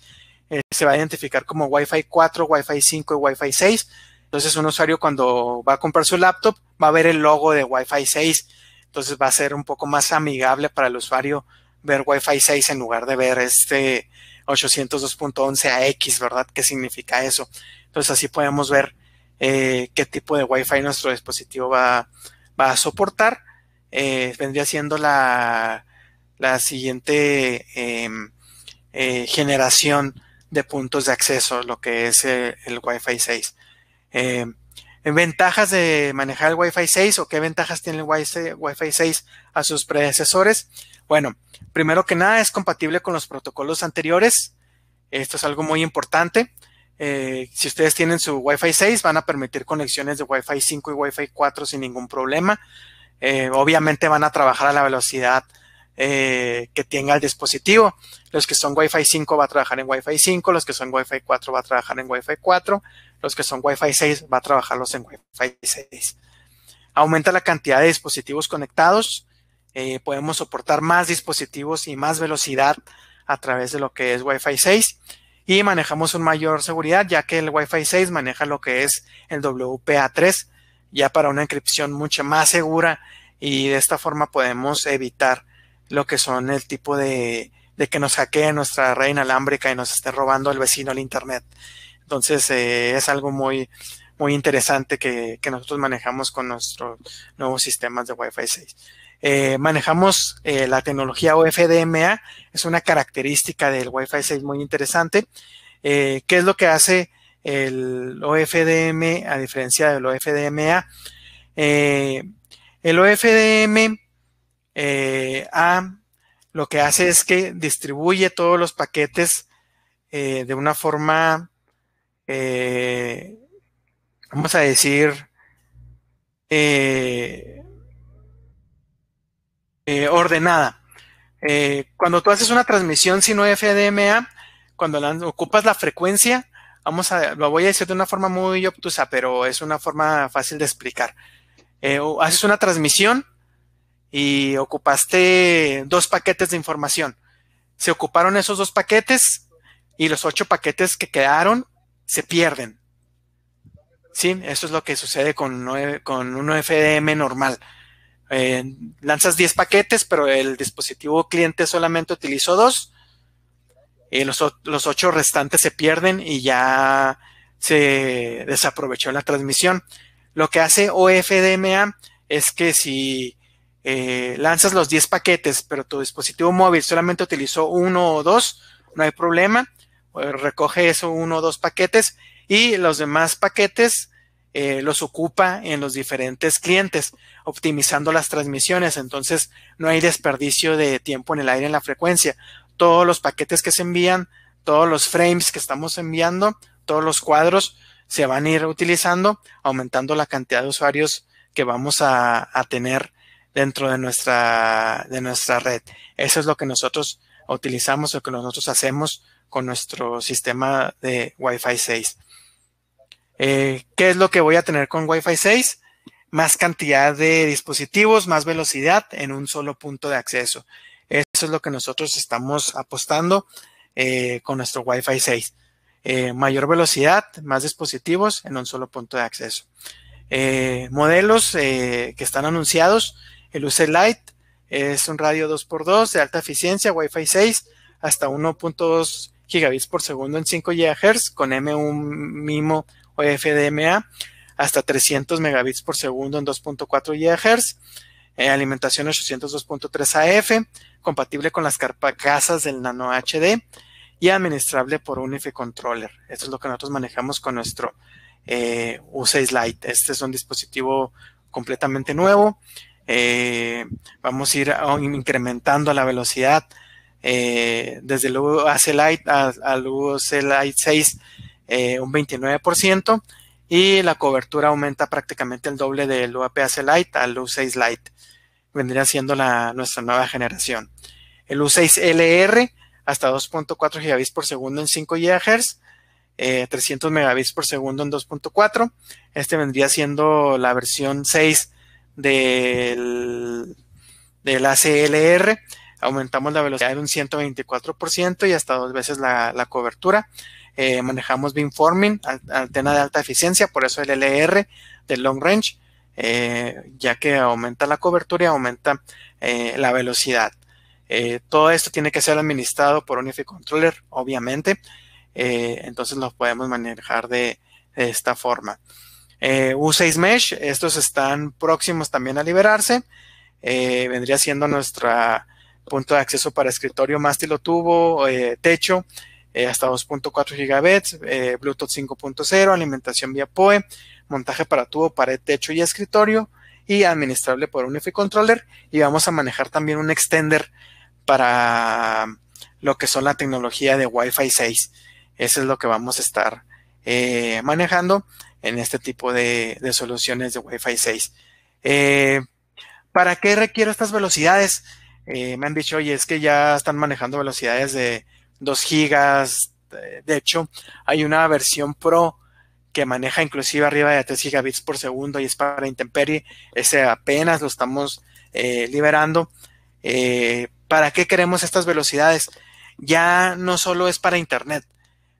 eh, se va a identificar como Wi-Fi 4, Wi-Fi 5 y Wi-Fi 6. Entonces un usuario cuando va a comprar su laptop va a ver el logo de Wi-Fi 6. Entonces va a ser un poco más amigable para el usuario ver Wi-Fi 6 en lugar de ver este 802.11ax, ¿verdad? ¿Qué significa eso? Entonces así podemos ver eh, qué tipo de Wi-Fi nuestro dispositivo va, va a soportar. Eh, vendría siendo la, la siguiente em, eh, generación de puntos de acceso, lo que es eh, el, Wi-Fi 6. Eh, ¿Ventajas de manejar el Wi-Fi 6 o qué ventajas tiene el Wi-Fi 6 a sus predecesores? Bueno, primero que nada es compatible con los protocolos anteriores. Esto es algo muy importante. Eh, si ustedes tienen su Wi-Fi 6, van a permitir conexiones de Wi-Fi 5 y Wi-Fi 4 sin ningún problema. obviamente van a trabajar a la velocidad eh, que tenga el dispositivo. Los que son Wi-Fi 5 va a trabajar en Wi-Fi 5, los que son Wi-Fi 4 va a trabajar en Wi-Fi 4, los que son Wi-Fi 6 va a trabajarlos en Wi-Fi 6. Aumenta la cantidad de dispositivos conectados, eh, podemos soportar más dispositivos y más velocidad a través de lo que es Wi-Fi 6 y manejamos una mayor seguridad ya que el Wi-Fi 6 maneja lo que es el WPA3 ya para una encripción mucho más segura y de esta forma podemos evitar lo que son el tipo de, de que nos hackee nuestra reina inalámbrica y nos esté robando al vecino el internet. Entonces eh, es algo muy, muy interesante que, nosotros manejamos con nuestros nuevos sistemas de Wi-Fi 6. Eh, manejamos eh, la tecnología OFDMA, es una característica del Wi-Fi 6 muy interesante. ¿Qué es lo que hace el OFDM a diferencia del OFDMA? el OFDM eh, lo que hace es que distribuye todos los paquetes eh, de una forma, eh, vamos a decir, eh, ordenada. cuando tú haces una transmisión sin FDMA, cuando ocupas la frecuencia, vamos a, lo voy a decir de una forma muy obtusa, pero es una forma fácil de explicar. haces una transmisión y ocupaste dos paquetes de información. Se ocuparon esos dos paquetes y los ocho paquetes que quedaron se pierden. Sí, eso es lo que sucede con, con un OFDM normal. Eh, lanzas 10 paquetes, pero el dispositivo cliente solamente utilizó dos. Y los, los ocho restantes se pierden y ya se desaprovechó la transmisión. Lo que hace OFDMA es que si eh, lanzas los 10 paquetes, pero tu dispositivo móvil solamente utilizó uno o dos, no hay problema. Eh, recoge eso uno o dos paquetes y los demás paquetes eh, los ocupa en los diferentes clientes, optimizando las transmisiones. Entonces, no hay desperdicio de tiempo en el aire en la frecuencia. Todos los paquetes que se envían, todos los frames que estamos enviando, todos los cuadros se van a ir utilizando, aumentando la cantidad de usuarios que vamos a, a tener dentro de nuestra, de nuestra red. Eso es lo que nosotros utilizamos, o que nosotros hacemos con nuestro sistema de Wi-Fi 6. Eh, ¿Qué es lo que voy a tener con Wi-Fi 6? Más cantidad de dispositivos, más velocidad en un solo punto de acceso. Eso es lo que nosotros estamos apostando eh, con nuestro Wi-Fi 6. Eh, mayor velocidad, más dispositivos en un solo punto de acceso. modelos que están anunciados, el UC Lite es un radio 2x2 de alta eficiencia, Wi-Fi 6, hasta 1.2 gigabits por segundo en 5 GHz con M1 MIMO o FDMA, hasta 300 megabits por segundo en 2.4 GHz, eh, alimentación 802.3 AF, compatible con las carpas carcasas del Nano HD y administrable por un f controller. Esto es lo que nosotros manejamos con nuestro eh, U6 Lite. Este es un dispositivo completamente nuevo eh, vamos a ir incrementando la velocidad. Eh, desde el UAC Lite al UAC Lite 6 eh, un 29% y la cobertura aumenta prácticamente el doble del AC Lite al U6 Lite. Vendría siendo la, nuestra nueva generación. El U6 LR hasta 2.4 gigabits por segundo en 5 GHz. 300 megabits por segundo en 2.4. Este vendría siendo la versión 6 del, del ACLR, aumentamos la velocidad de un 124% y hasta dos veces la, la cobertura. Eh, manejamos beamforming, antena de alta eficiencia, por eso el LR del long range, eh, ya que aumenta la cobertura y aumenta eh, la velocidad. todo esto tiene que ser administrado por un controller, obviamente. entonces lo podemos manejar de esta forma. Eh, U6 Mesh, estos están próximos también a liberarse. Eh, vendría siendo nuestro punto de acceso para escritorio, mástil o tubo, eh, techo, hasta 2.4 gigabits, Bluetooth 5.0, alimentación vía PoE, montaje para tubo, pared, techo y escritorio, y administrable por un EFI controller Y vamos a manejar también un extender para lo que son la tecnología de Wi-Fi 6. Eso es lo que vamos a estar manejando en este tipo de, soluciones de Wi-Fi 6. Eh, ¿Para qué requiero estas velocidades? Eh, me han dicho, oye, es que ya están manejando velocidades de 2 gigas. De hecho, hay una versión Pro que maneja inclusive arriba de 3 gigabits por segundo y es para intemperie. Ese apenas lo estamos eh, liberando. ¿Para qué queremos estas velocidades? Ya no solo es para Internet,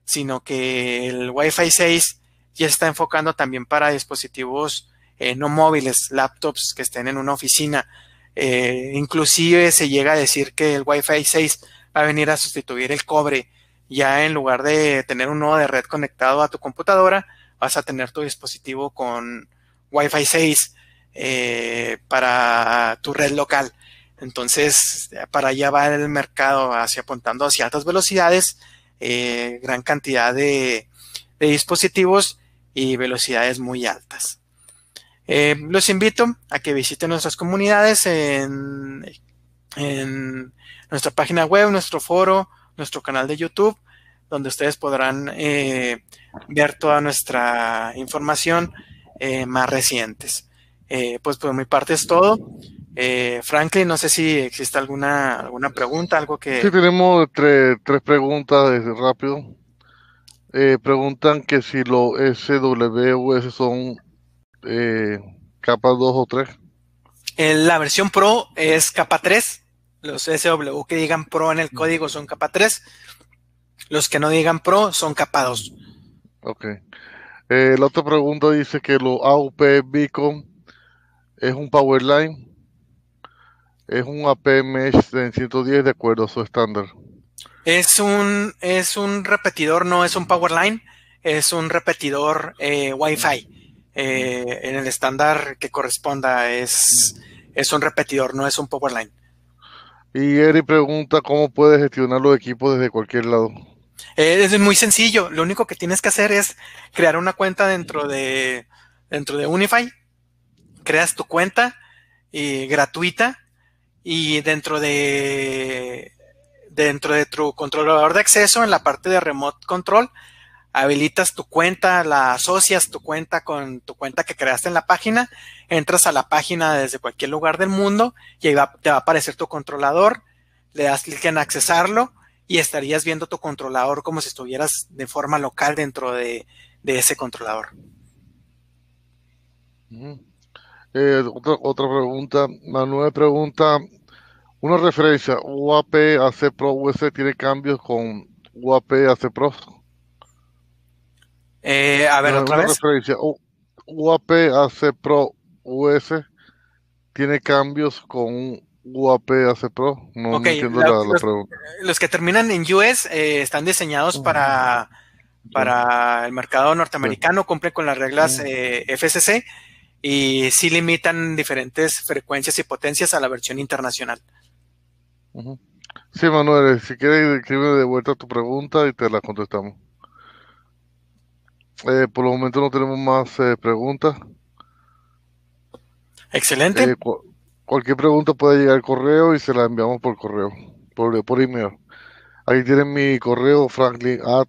sino que el Wi-Fi 6 ya está enfocando también para dispositivos eh, no móviles, laptops que estén en una oficina. Eh, inclusive se llega a decir que el Wi-Fi 6 va a venir a sustituir el cobre. Ya en lugar de tener un nodo de red conectado a tu computadora, vas a tener tu dispositivo con Wi-Fi 6 eh, para tu red local. Entonces, para allá va el mercado, hacia apuntando hacia altas velocidades, gran cantidad de dispositivos y velocidades muy altas. Eh, los invito a que visiten nuestras comunidades en, nuestra página web, nuestro foro, nuestro canal de YouTube, donde ustedes podrán eh, ver toda nuestra información eh, más recientes. pues por mi parte es todo. Franklin, no sé si existe alguna, alguna pregunta, algo que... Sí, tenemos tres preguntas rápido. Eh, preguntan que si los SWS son eh, capa 2 o 3. En la versión Pro es capa 3. Los SW que digan Pro en el código son capa 3. Los que no digan Pro son capa 2. Ok. Eh, la otra pregunta dice que los AUP Beacon es un Powerline. Es un APMS en 110 de acuerdo a su estándar. Es un, es un repetidor, no es un power line, es un repetidor eh, wifi Wi-Fi. Eh, en el estándar que corresponda es, es un repetidor, no es un Powerline. Y Eri pregunta cómo puedes gestionar los equipos desde cualquier lado. Eh, es muy sencillo. Lo único que tienes que hacer es crear una cuenta dentro de dentro de Unify. Creas tu cuenta y gratuita y dentro de dentro de tu controlador de acceso, en la parte de remote control, habilitas tu cuenta, la asocias tu cuenta con tu cuenta que creaste en la página, entras a la página desde cualquier lugar del mundo y ahí te va a aparecer tu controlador, le das clic en accesarlo y estarías viendo tu controlador como si estuvieras de forma local dentro de, ese controlador. Mm. Eh, otra pregunta, Manuel pregunta, una referencia, UAP AC Pro US tiene cambios con UAP AC Pro. Eh, a ver, otra una vez. Referencia, UAP AC Pro US tiene cambios con UAP AC Pro. No, entiendo la, pregunta. Los que terminan en US eh, están diseñados para, para el mercado norteamericano, cumple con las reglas eh, FCC y sí limitan diferentes frecuencias y potencias a la versión internacional si Sí, Manuel, eh, si quieres escribe de vuelta tu pregunta y te la contestamos. Eh, por el momento no tenemos más eh, preguntas. Excelente. Eh, cualquier pregunta puede llegar al correo y se la enviamos por correo, por, por email. Ahí tienen mi correo franklin at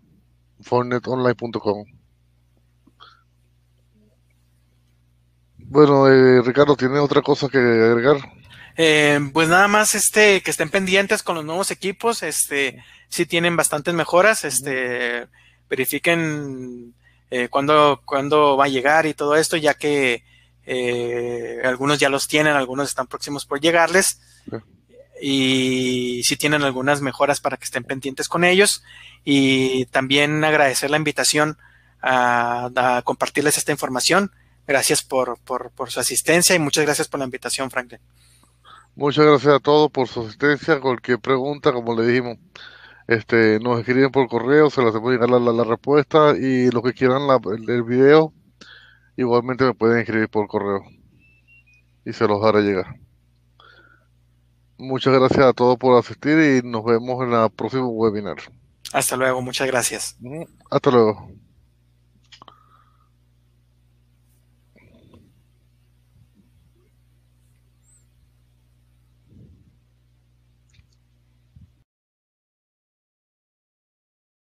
Bueno, Ricardo, ¿tienes otra cosa que agregar? Eh, pues nada más este que estén pendientes con los nuevos equipos, este sí tienen bastantes mejoras, este verifiquen eh, cuándo, cuándo va a llegar y todo esto, ya que eh, algunos ya los tienen, algunos están próximos por llegarles. Y si tienen algunas mejoras para que estén pendientes con ellos. Y también agradecer la invitación a, compartirles esta información. Gracias por su asistencia y muchas gracias por la invitación, Franklin. Muchas gracias a todos por su asistencia. Cualquier pregunta, como le dijimos, este, nos escriben por correo, se las hacemos llegar la, la, respuesta y los que quieran el, video, igualmente me pueden escribir por correo y se los haré llegar. Muchas gracias a todos por asistir y nos vemos en el próximo webinar. Hasta luego, muchas gracias. Hasta luego.